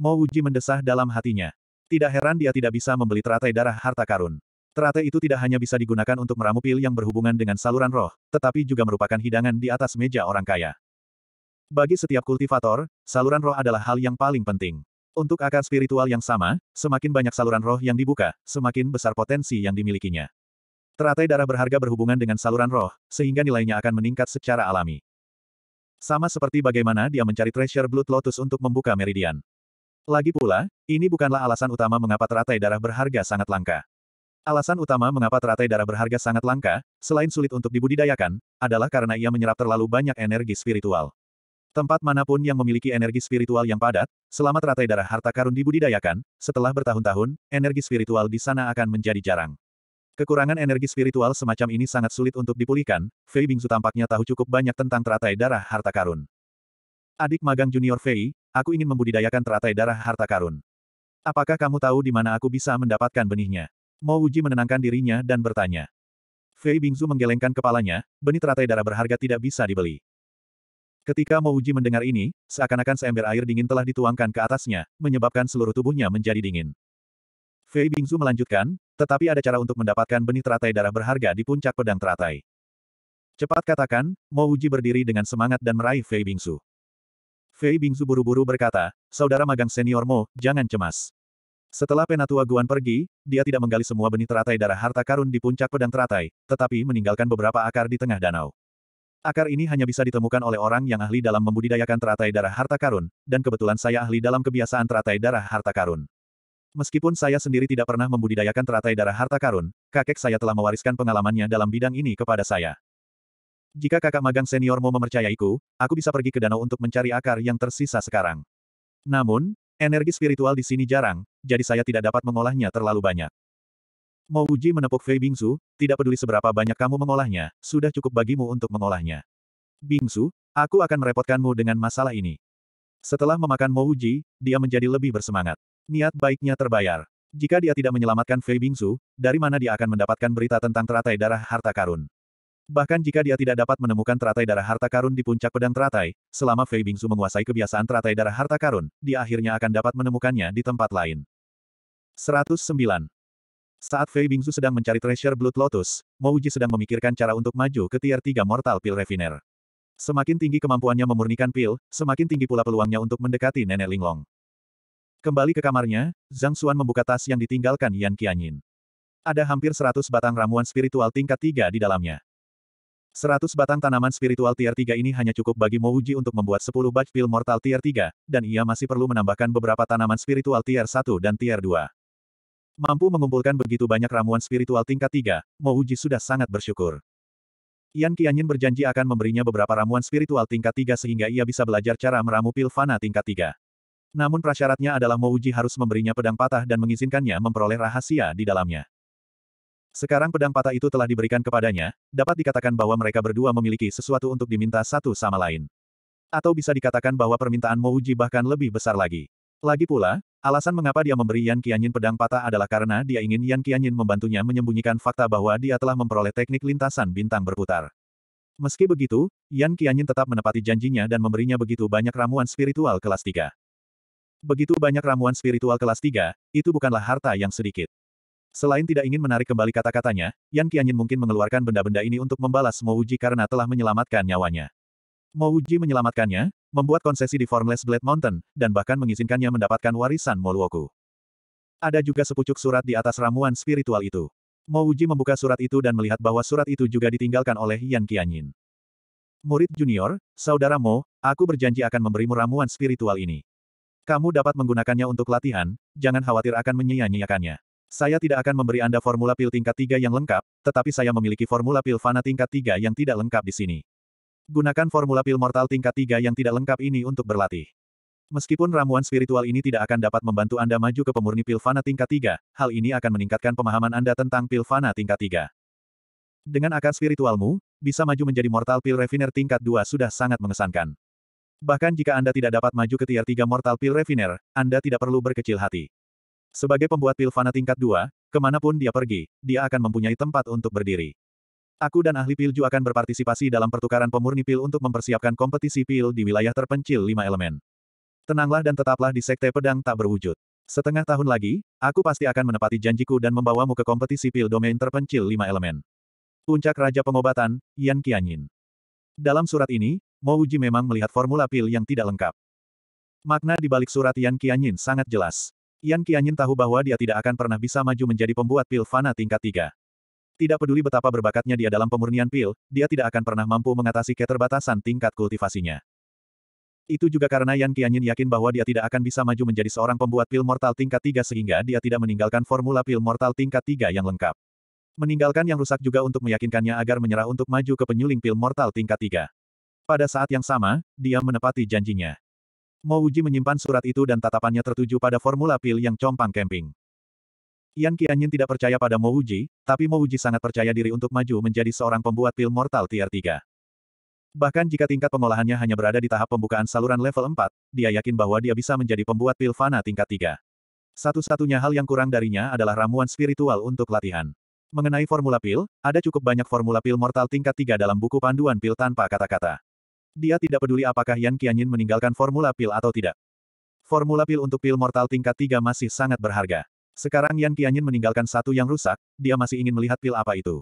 Mo Wuji mendesah dalam hatinya. Tidak heran dia tidak bisa membeli teratai darah harta karun. Teratai itu tidak hanya bisa digunakan untuk meramu pil yang berhubungan dengan saluran roh, tetapi juga merupakan hidangan di atas meja orang kaya. Bagi setiap kultivator, saluran roh adalah hal yang paling penting. Untuk akar spiritual yang sama, semakin banyak saluran roh yang dibuka, semakin besar potensi yang dimilikinya. Teratai darah berharga berhubungan dengan saluran roh, sehingga nilainya akan meningkat secara alami. Sama seperti bagaimana dia mencari treasure Blood Lotus untuk membuka meridian. Lagi pula, ini bukanlah alasan utama mengapa teratai darah berharga sangat langka. Alasan utama mengapa teratai darah berharga sangat langka, selain sulit untuk dibudidayakan, adalah karena ia menyerap terlalu banyak energi spiritual. Tempat manapun yang memiliki energi spiritual yang padat, selama teratai darah harta karun dibudidayakan, setelah bertahun-tahun, energi spiritual di sana akan menjadi jarang. Kekurangan energi spiritual semacam ini sangat sulit untuk dipulihkan, Fei Bingzu tampaknya tahu cukup banyak tentang teratai darah harta karun. Adik magang junior Fei, Aku ingin membudidayakan teratai darah harta karun. Apakah kamu tahu di mana aku bisa mendapatkan benihnya? Mo Wuji menenangkan dirinya dan bertanya. Fei Bingzu menggelengkan kepalanya, benih teratai darah berharga tidak bisa dibeli. Ketika Mo Wuji mendengar ini, seakan-akan seember air dingin telah dituangkan ke atasnya, menyebabkan seluruh tubuhnya menjadi dingin. Fei Bingzu melanjutkan, tetapi ada cara untuk mendapatkan benih teratai darah berharga di puncak pedang teratai. Cepat katakan, Mo Wuji berdiri dengan semangat dan meraih Fei Bingzu. Fei Bingzu buru-buru berkata, Saudara magang seniormu, jangan cemas. Setelah penatua Guan pergi, dia tidak menggali semua benih teratai darah harta karun di puncak pedang teratai, tetapi meninggalkan beberapa akar di tengah danau. Akar ini hanya bisa ditemukan oleh orang yang ahli dalam membudidayakan teratai darah harta karun, dan kebetulan saya ahli dalam kebiasaan teratai darah harta karun. Meskipun saya sendiri tidak pernah membudidayakan teratai darah harta karun, kakek saya telah mewariskan pengalamannya dalam bidang ini kepada saya. Jika kakak magang senior mau memercayaiku, aku bisa pergi ke danau untuk mencari akar yang tersisa sekarang. Namun, energi spiritual di sini jarang, jadi saya tidak dapat mengolahnya terlalu banyak. Mau uji menepuk Fei Bingsu, tidak peduli seberapa banyak kamu mengolahnya, sudah cukup bagimu untuk mengolahnya. Bingsu, aku akan merepotkanmu dengan masalah ini. Setelah memakan Uji, dia menjadi lebih bersemangat. Niat baiknya terbayar. Jika dia tidak menyelamatkan Fei Bingsu, dari mana dia akan mendapatkan berita tentang teratai darah harta karun? Bahkan jika dia tidak dapat menemukan teratai darah harta karun di puncak pedang teratai, selama Fei Bingsu menguasai kebiasaan teratai darah harta karun, dia akhirnya akan dapat menemukannya di tempat lain. 109. Saat Fei Bingsu sedang mencari treasure Blood Lotus, Mouji sedang memikirkan cara untuk maju ke tier 3 Mortal Pill Refiner. Semakin tinggi kemampuannya memurnikan pil, semakin tinggi pula peluangnya untuk mendekati Nenek Linglong. Kembali ke kamarnya, Zhang Xuan membuka tas yang ditinggalkan Yan Qianyin. Ada hampir 100 batang ramuan spiritual tingkat 3 di dalamnya. 100 batang tanaman spiritual tier 3 ini hanya cukup bagi Mouji untuk membuat 10 batch pil mortal tier 3, dan ia masih perlu menambahkan beberapa tanaman spiritual tier 1 dan tier 2. Mampu mengumpulkan begitu banyak ramuan spiritual tingkat 3, Mouji sudah sangat bersyukur. Yan Qianyin berjanji akan memberinya beberapa ramuan spiritual tingkat 3 sehingga ia bisa belajar cara meramu pil fana tingkat 3. Namun prasyaratnya adalah Mouji harus memberinya pedang patah dan mengizinkannya memperoleh rahasia di dalamnya. Sekarang pedang patah itu telah diberikan kepadanya, dapat dikatakan bahwa mereka berdua memiliki sesuatu untuk diminta satu sama lain. Atau bisa dikatakan bahwa permintaan Mouji bahkan lebih besar lagi. Lagi pula, alasan mengapa dia memberi Yan Qianyin pedang patah adalah karena dia ingin Yan Qianyin membantunya menyembunyikan fakta bahwa dia telah memperoleh teknik lintasan bintang berputar. Meski begitu, Yan Qianyin tetap menepati janjinya dan memberinya begitu banyak ramuan spiritual kelas 3. Begitu banyak ramuan spiritual kelas 3, itu bukanlah harta yang sedikit. Selain tidak ingin menarik kembali kata-katanya, Yan Qianyin mungkin mengeluarkan benda-benda ini untuk membalas Mouji karena telah menyelamatkan nyawanya. Mouji menyelamatkannya, membuat konsesi di Formless Blade Mountain, dan bahkan mengizinkannya mendapatkan warisan Moluoku. Ada juga sepucuk surat di atas ramuan spiritual itu. Mouji membuka surat itu dan melihat bahwa surat itu juga ditinggalkan oleh Yan Qianyin. Murid junior, saudara Mo, aku berjanji akan memberimu ramuan spiritual ini. Kamu dapat menggunakannya untuk latihan, jangan khawatir akan menyia-nyiakannya. Saya tidak akan memberi Anda formula pil tingkat 3 yang lengkap, tetapi saya memiliki formula pil fana tingkat 3 yang tidak lengkap di sini. Gunakan formula pil mortal tingkat 3 yang tidak lengkap ini untuk berlatih. Meskipun ramuan spiritual ini tidak akan dapat membantu Anda maju ke pemurni pil fana tingkat 3, hal ini akan meningkatkan pemahaman Anda tentang pil fana tingkat 3. Dengan akar spiritualmu, bisa maju menjadi mortal pil refiner tingkat 2 sudah sangat mengesankan. Bahkan jika Anda tidak dapat maju ke tier 3 mortal pil refiner, Anda tidak perlu berkecil hati. Sebagai pembuat pil fana tingkat dua, kemanapun dia pergi, dia akan mempunyai tempat untuk berdiri. Aku dan ahli pilju akan berpartisipasi dalam pertukaran pemurni pil untuk mempersiapkan kompetisi pil di wilayah terpencil lima elemen. Tenanglah dan tetaplah di sekte pedang tak berwujud. Setengah tahun lagi, aku pasti akan menepati janjiku dan membawamu ke kompetisi pil domain terpencil lima elemen. Puncak Raja Pengobatan, Yan Qianyin. Dalam surat ini, Mouji memang melihat formula pil yang tidak lengkap. Makna di balik surat Yan Qianyin sangat jelas. Yan Qianyin tahu bahwa dia tidak akan pernah bisa maju menjadi pembuat pil fana tingkat tiga. Tidak peduli betapa berbakatnya dia dalam pemurnian pil, dia tidak akan pernah mampu mengatasi keterbatasan tingkat kultivasinya. Itu juga karena Yan Qianyin yakin bahwa dia tidak akan bisa maju menjadi seorang pembuat pil mortal tingkat tiga sehingga dia tidak meninggalkan formula pil mortal tingkat tiga yang lengkap. Meninggalkan yang rusak juga untuk meyakinkannya agar menyerah untuk maju ke penyuling pil mortal tingkat tiga. Pada saat yang sama, dia menepati janjinya. Mo Uji menyimpan surat itu dan tatapannya tertuju pada formula pil yang compang camping. Yan Qianyin tidak percaya pada Mo Uji, tapi Mo Uji sangat percaya diri untuk maju menjadi seorang pembuat pil mortal tier 3. Bahkan jika tingkat pengolahannya hanya berada di tahap pembukaan saluran level 4, dia yakin bahwa dia bisa menjadi pembuat pil fana tingkat 3. Satu-satunya hal yang kurang darinya adalah ramuan spiritual untuk latihan. Mengenai formula pil, ada cukup banyak formula pil mortal tingkat 3 dalam buku panduan pil tanpa kata-kata. Dia tidak peduli apakah Yan Qianyin meninggalkan formula pil atau tidak. Formula pil untuk pil mortal tingkat 3 masih sangat berharga. Sekarang Yan Qianyin meninggalkan satu yang rusak, dia masih ingin melihat pil apa itu.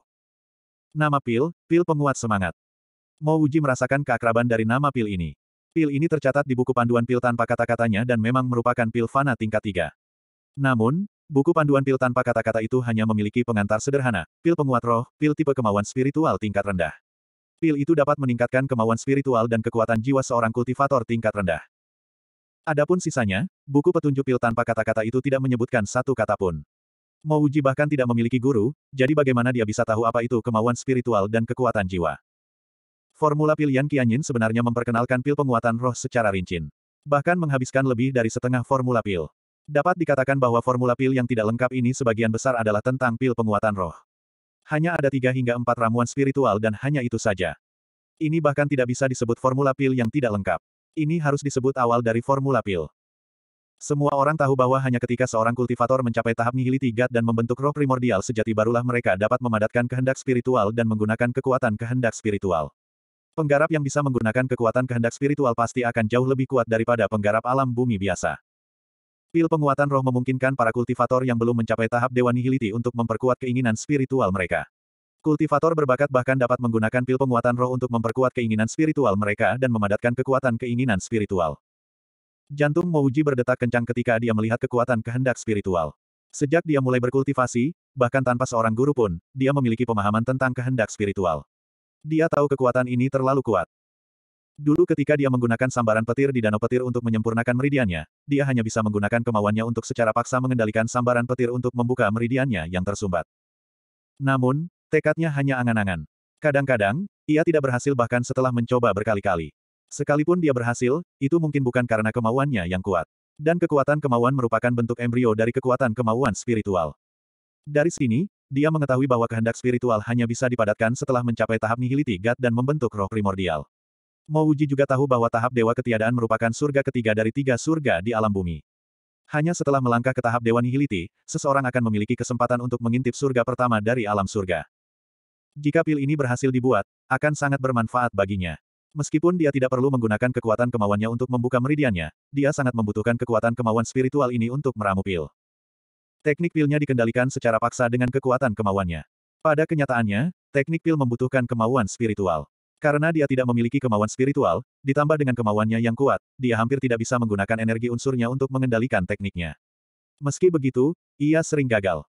Nama pil, pil penguat semangat. Mo Wuji merasakan keakraban dari nama pil ini. Pil ini tercatat di buku panduan pil tanpa kata-katanya dan memang merupakan pil fana tingkat 3. Namun, buku panduan pil tanpa kata-kata itu hanya memiliki pengantar sederhana, pil penguat roh, pil tipe kemauan spiritual tingkat rendah. Pil itu dapat meningkatkan kemauan spiritual dan kekuatan jiwa seorang kultivator tingkat rendah. Adapun sisanya, buku petunjuk pil tanpa kata-kata itu tidak menyebutkan satu kata pun. uji bahkan tidak memiliki guru, jadi bagaimana dia bisa tahu apa itu kemauan spiritual dan kekuatan jiwa? Formula pil Yan Qianyin sebenarnya memperkenalkan pil penguatan roh secara rinci, Bahkan menghabiskan lebih dari setengah formula pil. Dapat dikatakan bahwa formula pil yang tidak lengkap ini sebagian besar adalah tentang pil penguatan roh hanya ada tiga hingga empat ramuan spiritual dan hanya itu saja. Ini bahkan tidak bisa disebut formula pil yang tidak lengkap. Ini harus disebut awal dari formula pil. Semua orang tahu bahwa hanya ketika seorang kultivator mencapai tahap nihiliti God dan membentuk roh primordial sejati barulah mereka dapat memadatkan kehendak spiritual dan menggunakan kekuatan kehendak spiritual. Penggarap yang bisa menggunakan kekuatan kehendak spiritual pasti akan jauh lebih kuat daripada penggarap alam bumi biasa. Pil penguatan roh memungkinkan para kultivator yang belum mencapai tahap Dewa Nihiliti untuk memperkuat keinginan spiritual mereka. Kultivator berbakat bahkan dapat menggunakan pil penguatan roh untuk memperkuat keinginan spiritual mereka dan memadatkan kekuatan keinginan spiritual. Jantung Mouji berdetak kencang ketika dia melihat kekuatan kehendak spiritual. Sejak dia mulai berkultivasi, bahkan tanpa seorang guru pun, dia memiliki pemahaman tentang kehendak spiritual. Dia tahu kekuatan ini terlalu kuat. Dulu ketika dia menggunakan sambaran petir di danau petir untuk menyempurnakan meridiannya, dia hanya bisa menggunakan kemauannya untuk secara paksa mengendalikan sambaran petir untuk membuka meridiannya yang tersumbat. Namun, tekadnya hanya angan-angan. Kadang-kadang, ia tidak berhasil bahkan setelah mencoba berkali-kali. Sekalipun dia berhasil, itu mungkin bukan karena kemauannya yang kuat. Dan kekuatan kemauan merupakan bentuk embrio dari kekuatan kemauan spiritual. Dari sini, dia mengetahui bahwa kehendak spiritual hanya bisa dipadatkan setelah mencapai tahap nihiliti God dan membentuk roh primordial. Mo juga tahu bahwa tahap Dewa Ketiadaan merupakan surga ketiga dari tiga surga di alam bumi. Hanya setelah melangkah ke tahap Dewa nihiliti, seseorang akan memiliki kesempatan untuk mengintip surga pertama dari alam surga. Jika pil ini berhasil dibuat, akan sangat bermanfaat baginya. Meskipun dia tidak perlu menggunakan kekuatan kemauannya untuk membuka meridiannya, dia sangat membutuhkan kekuatan kemauan spiritual ini untuk meramu pil. Teknik pilnya dikendalikan secara paksa dengan kekuatan kemauannya. Pada kenyataannya, teknik pil membutuhkan kemauan spiritual. Karena dia tidak memiliki kemauan spiritual, ditambah dengan kemauannya yang kuat, dia hampir tidak bisa menggunakan energi unsurnya untuk mengendalikan tekniknya. Meski begitu, ia sering gagal.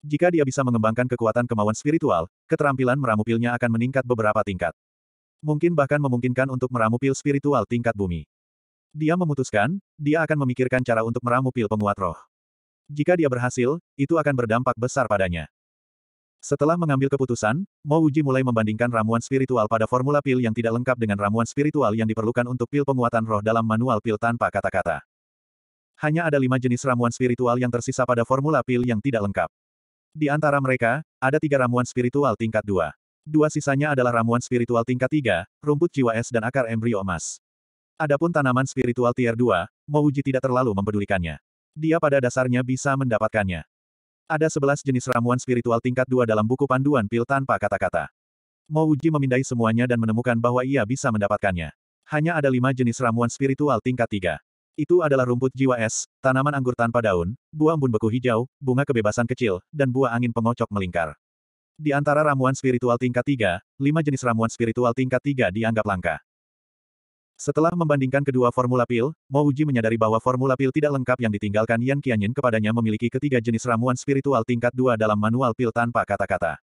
Jika dia bisa mengembangkan kekuatan kemauan spiritual, keterampilan meramu pilnya akan meningkat beberapa tingkat. Mungkin bahkan memungkinkan untuk meramu pil spiritual tingkat bumi. Dia memutuskan, dia akan memikirkan cara untuk meramu pil penguat roh. Jika dia berhasil, itu akan berdampak besar padanya. Setelah mengambil keputusan, Mo Uji mulai membandingkan ramuan spiritual pada formula pil yang tidak lengkap dengan ramuan spiritual yang diperlukan untuk pil penguatan roh dalam manual pil tanpa kata-kata. Hanya ada lima jenis ramuan spiritual yang tersisa pada formula pil yang tidak lengkap. Di antara mereka, ada tiga ramuan spiritual tingkat dua. Dua sisanya adalah ramuan spiritual tingkat tiga, rumput jiwa es dan akar embrio emas. Adapun tanaman spiritual tier dua, Mo tidak terlalu mempedulikannya. Dia pada dasarnya bisa mendapatkannya. Ada sebelas jenis ramuan spiritual tingkat dua dalam buku panduan pil tanpa kata-kata. Mouji memindai semuanya dan menemukan bahwa ia bisa mendapatkannya. Hanya ada lima jenis ramuan spiritual tingkat tiga. Itu adalah rumput jiwa es, tanaman anggur tanpa daun, buah embun beku hijau, bunga kebebasan kecil, dan buah angin pengocok melingkar. Di antara ramuan spiritual tingkat tiga, lima jenis ramuan spiritual tingkat tiga dianggap langka. Setelah membandingkan kedua formula pil, Mo Uji menyadari bahwa formula pil tidak lengkap yang ditinggalkan Yan Qianyin kepadanya memiliki ketiga jenis ramuan spiritual tingkat dua dalam manual pil tanpa kata-kata.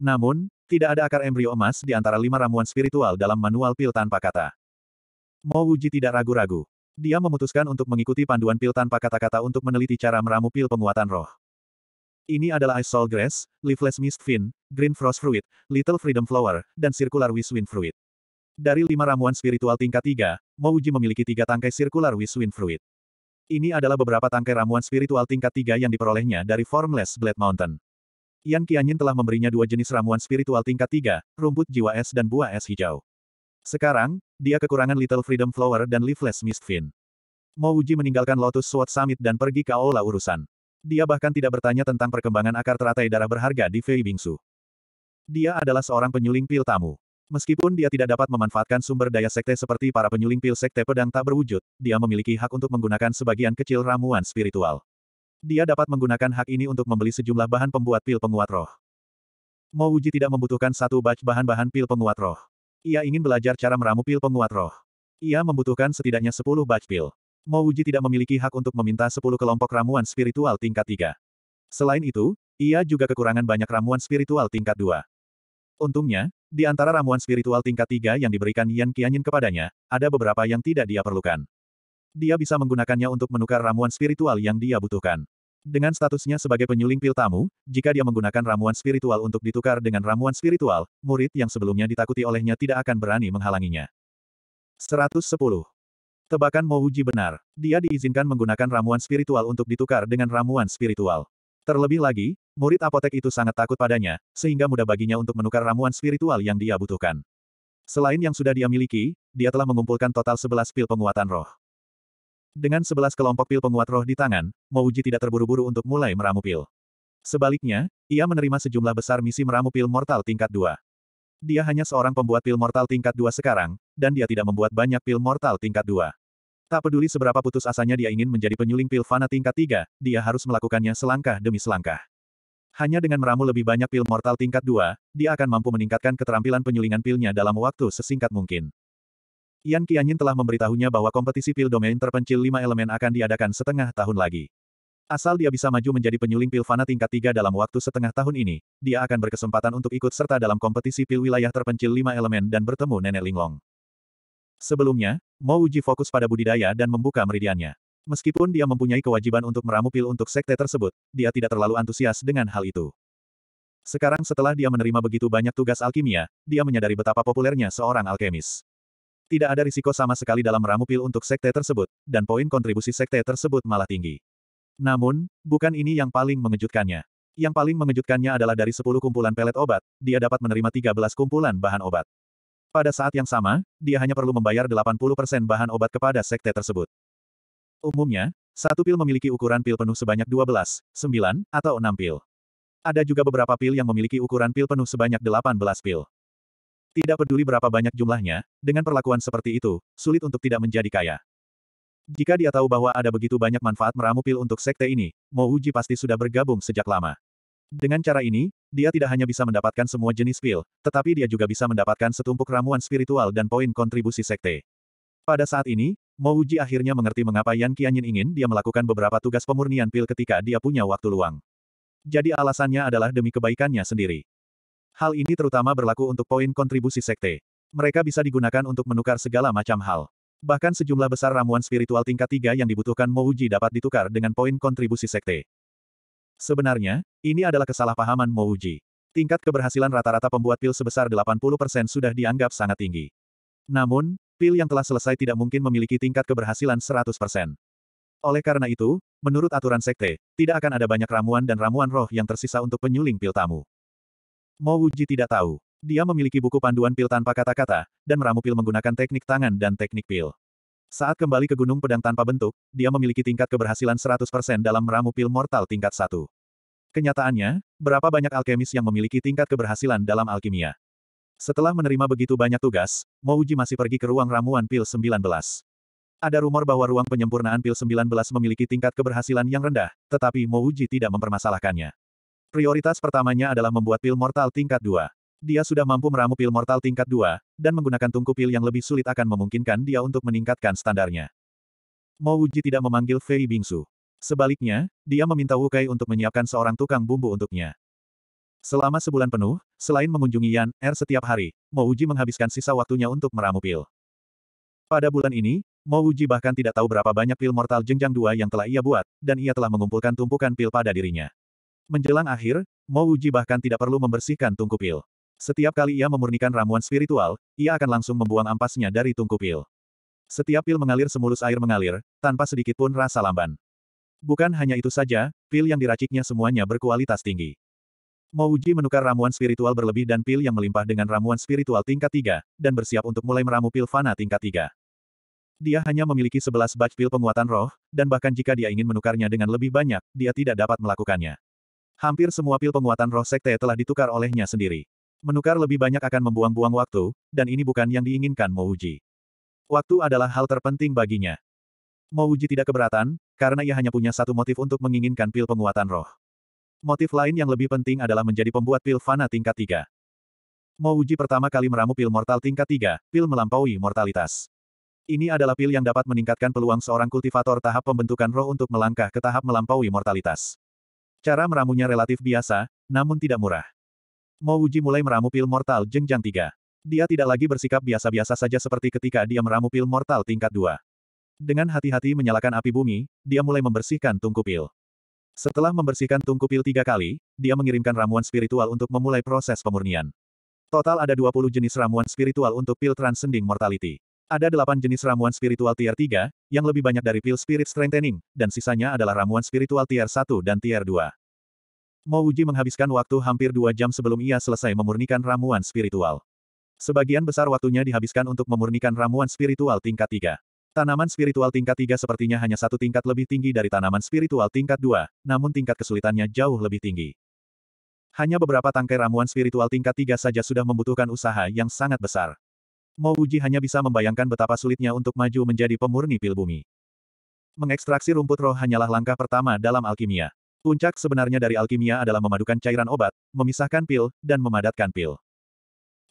Namun, tidak ada akar embrio emas di antara lima ramuan spiritual dalam manual pil tanpa kata. Mo Uji tidak ragu-ragu. Dia memutuskan untuk mengikuti panduan pil tanpa kata-kata untuk meneliti cara meramu pil penguatan roh. Ini adalah Ice Soul Grass, Leafless Mist Fin, Green Frost Fruit, Little Freedom Flower, dan Circular Wind Fruit. Dari lima ramuan spiritual tingkat tiga, Mouji memiliki tiga tangkai sirkular Wiswin Fruit. Ini adalah beberapa tangkai ramuan spiritual tingkat tiga yang diperolehnya dari Formless Blade Mountain. Yan Qianyin telah memberinya dua jenis ramuan spiritual tingkat tiga, rumput jiwa es dan buah es hijau. Sekarang, dia kekurangan Little Freedom Flower dan Leafless Mistfin. Mouji meninggalkan Lotus Sword Summit dan pergi ke aula urusan. Dia bahkan tidak bertanya tentang perkembangan akar teratai darah berharga di Fei Bingsu. Dia adalah seorang penyuling pil tamu. Meskipun dia tidak dapat memanfaatkan sumber daya sekte seperti para penyuling pil sekte pedang tak berwujud, dia memiliki hak untuk menggunakan sebagian kecil ramuan spiritual. Dia dapat menggunakan hak ini untuk membeli sejumlah bahan pembuat pil penguat roh. Mo Wuji tidak membutuhkan satu batch bahan-bahan pil penguat roh. Ia ingin belajar cara meramu pil penguat roh. Ia membutuhkan setidaknya 10 batch pil. Mo Wuji tidak memiliki hak untuk meminta 10 kelompok ramuan spiritual tingkat 3. Selain itu, ia juga kekurangan banyak ramuan spiritual tingkat 2. Untungnya, di antara ramuan spiritual tingkat tiga yang diberikan Yan Qianyin kepadanya, ada beberapa yang tidak dia perlukan. Dia bisa menggunakannya untuk menukar ramuan spiritual yang dia butuhkan. Dengan statusnya sebagai penyuling pil tamu, jika dia menggunakan ramuan spiritual untuk ditukar dengan ramuan spiritual, murid yang sebelumnya ditakuti olehnya tidak akan berani menghalanginya. 110. Tebakan Mouji benar. Dia diizinkan menggunakan ramuan spiritual untuk ditukar dengan ramuan spiritual. Terlebih lagi, Murid apotek itu sangat takut padanya, sehingga mudah baginya untuk menukar ramuan spiritual yang dia butuhkan. Selain yang sudah dia miliki, dia telah mengumpulkan total 11 pil penguatan roh. Dengan 11 kelompok pil penguat roh di tangan, Mouji tidak terburu-buru untuk mulai meramu pil. Sebaliknya, ia menerima sejumlah besar misi meramu pil mortal tingkat 2. Dia hanya seorang pembuat pil mortal tingkat 2 sekarang, dan dia tidak membuat banyak pil mortal tingkat 2. Tak peduli seberapa putus asanya dia ingin menjadi penyuling pil fana tingkat 3, dia harus melakukannya selangkah demi selangkah. Hanya dengan meramu lebih banyak pil mortal tingkat 2, dia akan mampu meningkatkan keterampilan penyulingan pilnya dalam waktu sesingkat mungkin. Yan Qianyin telah memberitahunya bahwa kompetisi pil domain terpencil 5 elemen akan diadakan setengah tahun lagi. Asal dia bisa maju menjadi penyuling pil fana tingkat 3 dalam waktu setengah tahun ini, dia akan berkesempatan untuk ikut serta dalam kompetisi pil wilayah terpencil 5 elemen dan bertemu Nenek Linglong. Sebelumnya, Mo Uji fokus pada budidaya dan membuka meridiannya. Meskipun dia mempunyai kewajiban untuk meramu pil untuk sekte tersebut, dia tidak terlalu antusias dengan hal itu. Sekarang setelah dia menerima begitu banyak tugas alkimia, dia menyadari betapa populernya seorang alkemis. Tidak ada risiko sama sekali dalam meramu pil untuk sekte tersebut, dan poin kontribusi sekte tersebut malah tinggi. Namun, bukan ini yang paling mengejutkannya. Yang paling mengejutkannya adalah dari 10 kumpulan pelet obat, dia dapat menerima 13 kumpulan bahan obat. Pada saat yang sama, dia hanya perlu membayar 80% bahan obat kepada sekte tersebut. Umumnya, satu pil memiliki ukuran pil penuh sebanyak 12, 9, atau 6 pil. Ada juga beberapa pil yang memiliki ukuran pil penuh sebanyak 18 pil. Tidak peduli berapa banyak jumlahnya, dengan perlakuan seperti itu, sulit untuk tidak menjadi kaya. Jika dia tahu bahwa ada begitu banyak manfaat meramu pil untuk sekte ini, Uji pasti sudah bergabung sejak lama. Dengan cara ini, dia tidak hanya bisa mendapatkan semua jenis pil, tetapi dia juga bisa mendapatkan setumpuk ramuan spiritual dan poin kontribusi sekte. Pada saat ini, Mo Uji akhirnya mengerti mengapa Yan Qianyin ingin dia melakukan beberapa tugas pemurnian pil ketika dia punya waktu luang. Jadi alasannya adalah demi kebaikannya sendiri. Hal ini terutama berlaku untuk poin kontribusi sekte. Mereka bisa digunakan untuk menukar segala macam hal. Bahkan sejumlah besar ramuan spiritual tingkat tiga yang dibutuhkan Mo Uji dapat ditukar dengan poin kontribusi sekte. Sebenarnya, ini adalah kesalahpahaman Mo Uji. Tingkat keberhasilan rata-rata pembuat pil sebesar 80% sudah dianggap sangat tinggi. Namun, Pil yang telah selesai tidak mungkin memiliki tingkat keberhasilan 100%. Oleh karena itu, menurut aturan sekte, tidak akan ada banyak ramuan dan ramuan roh yang tersisa untuk penyuling pil tamu. Mo Wuji tidak tahu. Dia memiliki buku panduan pil tanpa kata-kata, dan meramu pil menggunakan teknik tangan dan teknik pil. Saat kembali ke Gunung Pedang tanpa bentuk, dia memiliki tingkat keberhasilan 100% dalam meramu pil mortal tingkat 1. Kenyataannya, berapa banyak alkemis yang memiliki tingkat keberhasilan dalam alkimia? Setelah menerima begitu banyak tugas, Mouji masih pergi ke ruang ramuan pil 19. Ada rumor bahwa ruang penyempurnaan pil 19 memiliki tingkat keberhasilan yang rendah, tetapi Mouji tidak mempermasalahkannya. Prioritas pertamanya adalah membuat pil mortal tingkat 2. Dia sudah mampu meramu pil mortal tingkat 2, dan menggunakan tungku pil yang lebih sulit akan memungkinkan dia untuk meningkatkan standarnya. Mouji tidak memanggil Fei Bingsu. Sebaliknya, dia meminta Wukai untuk menyiapkan seorang tukang bumbu untuknya. Selama sebulan penuh, selain mengunjungi Yan Er setiap hari, Mo Uji menghabiskan sisa waktunya untuk meramu pil. Pada bulan ini, Mo Uji bahkan tidak tahu berapa banyak pil mortal jenjang dua yang telah ia buat, dan ia telah mengumpulkan tumpukan pil pada dirinya. Menjelang akhir, Mo Uji bahkan tidak perlu membersihkan tungku pil. Setiap kali ia memurnikan ramuan spiritual, ia akan langsung membuang ampasnya dari tungku pil. Setiap pil mengalir semulus air mengalir, tanpa sedikit pun rasa lamban. Bukan hanya itu saja, pil yang diraciknya semuanya berkualitas tinggi. Mouji menukar ramuan spiritual berlebih dan pil yang melimpah dengan ramuan spiritual tingkat 3, dan bersiap untuk mulai meramu pil fana tingkat 3. Dia hanya memiliki 11 batch pil penguatan roh, dan bahkan jika dia ingin menukarnya dengan lebih banyak, dia tidak dapat melakukannya. Hampir semua pil penguatan roh sekte telah ditukar olehnya sendiri. Menukar lebih banyak akan membuang-buang waktu, dan ini bukan yang diinginkan Mouji. Waktu adalah hal terpenting baginya. Mouji tidak keberatan, karena ia hanya punya satu motif untuk menginginkan pil penguatan roh. Motif lain yang lebih penting adalah menjadi pembuat pil fana tingkat 3. Mau Uji pertama kali meramu pil mortal tingkat 3, pil melampaui mortalitas. Ini adalah pil yang dapat meningkatkan peluang seorang kultivator tahap pembentukan roh untuk melangkah ke tahap melampaui mortalitas. Cara meramunya relatif biasa, namun tidak murah. Mau Uji mulai meramu pil mortal jenjang 3. Dia tidak lagi bersikap biasa-biasa saja seperti ketika dia meramu pil mortal tingkat 2. Dengan hati-hati menyalakan api bumi, dia mulai membersihkan tungku pil. Setelah membersihkan tungku pil tiga kali, dia mengirimkan ramuan spiritual untuk memulai proses pemurnian. Total ada 20 jenis ramuan spiritual untuk pil transcending mortality. Ada delapan jenis ramuan spiritual tier 3, yang lebih banyak dari pil spirit strengthening, dan sisanya adalah ramuan spiritual tier 1 dan tier 2. Mouji menghabiskan waktu hampir dua jam sebelum ia selesai memurnikan ramuan spiritual. Sebagian besar waktunya dihabiskan untuk memurnikan ramuan spiritual tingkat 3. Tanaman spiritual tingkat 3 sepertinya hanya satu tingkat lebih tinggi dari tanaman spiritual tingkat 2, namun tingkat kesulitannya jauh lebih tinggi. Hanya beberapa tangkai ramuan spiritual tingkat 3 saja sudah membutuhkan usaha yang sangat besar. Mo Uji hanya bisa membayangkan betapa sulitnya untuk maju menjadi pemurni pil bumi. Mengekstraksi rumput roh hanyalah langkah pertama dalam alkimia. Puncak sebenarnya dari alkimia adalah memadukan cairan obat, memisahkan pil, dan memadatkan pil.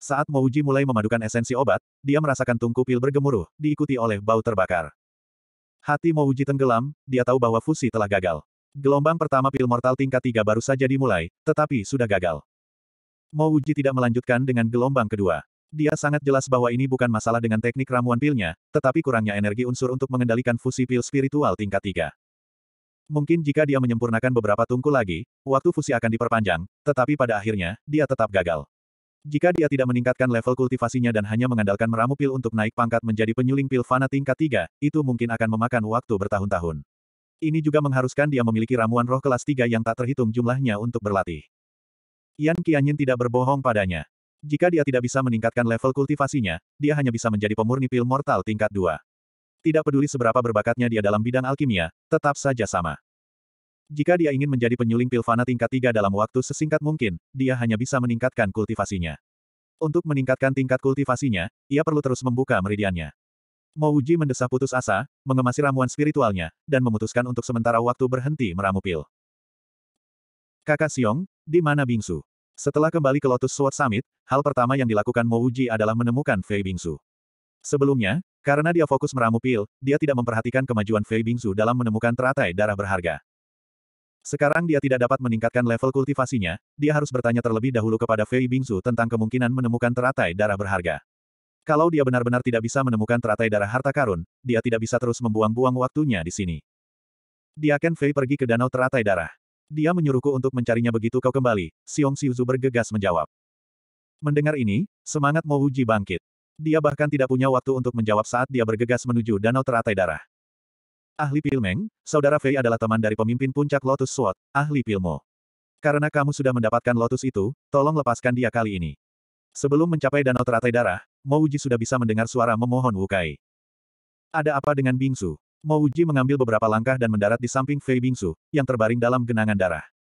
Saat Mouji mulai memadukan esensi obat, dia merasakan tungku pil bergemuruh, diikuti oleh bau terbakar. Hati Mouji tenggelam, dia tahu bahwa fusi telah gagal. Gelombang pertama pil mortal tingkat 3 baru saja dimulai, tetapi sudah gagal. Mouji tidak melanjutkan dengan gelombang kedua. Dia sangat jelas bahwa ini bukan masalah dengan teknik ramuan pilnya, tetapi kurangnya energi unsur untuk mengendalikan fusi pil spiritual tingkat 3. Mungkin jika dia menyempurnakan beberapa tungku lagi, waktu fusi akan diperpanjang, tetapi pada akhirnya, dia tetap gagal. Jika dia tidak meningkatkan level kultivasinya dan hanya mengandalkan meramu pil untuk naik pangkat menjadi penyuling pil fana tingkat 3, itu mungkin akan memakan waktu bertahun-tahun. Ini juga mengharuskan dia memiliki ramuan roh kelas 3 yang tak terhitung jumlahnya untuk berlatih. Yan Qianyin tidak berbohong padanya. Jika dia tidak bisa meningkatkan level kultivasinya, dia hanya bisa menjadi pemurni pil mortal tingkat 2. Tidak peduli seberapa berbakatnya dia dalam bidang alkimia, tetap saja sama. Jika dia ingin menjadi penyuling Pilvana tingkat 3 dalam waktu sesingkat mungkin, dia hanya bisa meningkatkan kultivasinya. Untuk meningkatkan tingkat kultivasinya, ia perlu terus membuka meridiannya. Mouji mendesah putus asa, mengemasi ramuan spiritualnya, dan memutuskan untuk sementara waktu berhenti meramu pil. Kakak Siong, di mana Bingsu? Setelah kembali ke Lotus Sword Summit, hal pertama yang dilakukan Mouji adalah menemukan Fei Bingsu. Sebelumnya, karena dia fokus meramu pil, dia tidak memperhatikan kemajuan Fei Bingsu dalam menemukan teratai darah berharga. Sekarang dia tidak dapat meningkatkan level kultivasinya, dia harus bertanya terlebih dahulu kepada Fei Bingsu tentang kemungkinan menemukan teratai darah berharga. Kalau dia benar-benar tidak bisa menemukan teratai darah harta karun, dia tidak bisa terus membuang-buang waktunya di sini. Dia akan Fei pergi ke danau teratai darah. Dia menyuruhku untuk mencarinya begitu kau kembali, Xiong Xiuzu bergegas menjawab. Mendengar ini, semangat Mo bangkit. Dia bahkan tidak punya waktu untuk menjawab saat dia bergegas menuju danau teratai darah. Ahli Pilmeng, saudara Fei adalah teman dari pemimpin puncak Lotus Sword, Ahli Pilmo. Karena kamu sudah mendapatkan Lotus itu, tolong lepaskan dia kali ini. Sebelum mencapai danau teratai darah, Mouji sudah bisa mendengar suara memohon Wukai. Ada apa dengan Bingsu? Mouji mengambil beberapa langkah dan mendarat di samping Fei Bingsu, yang terbaring dalam genangan darah.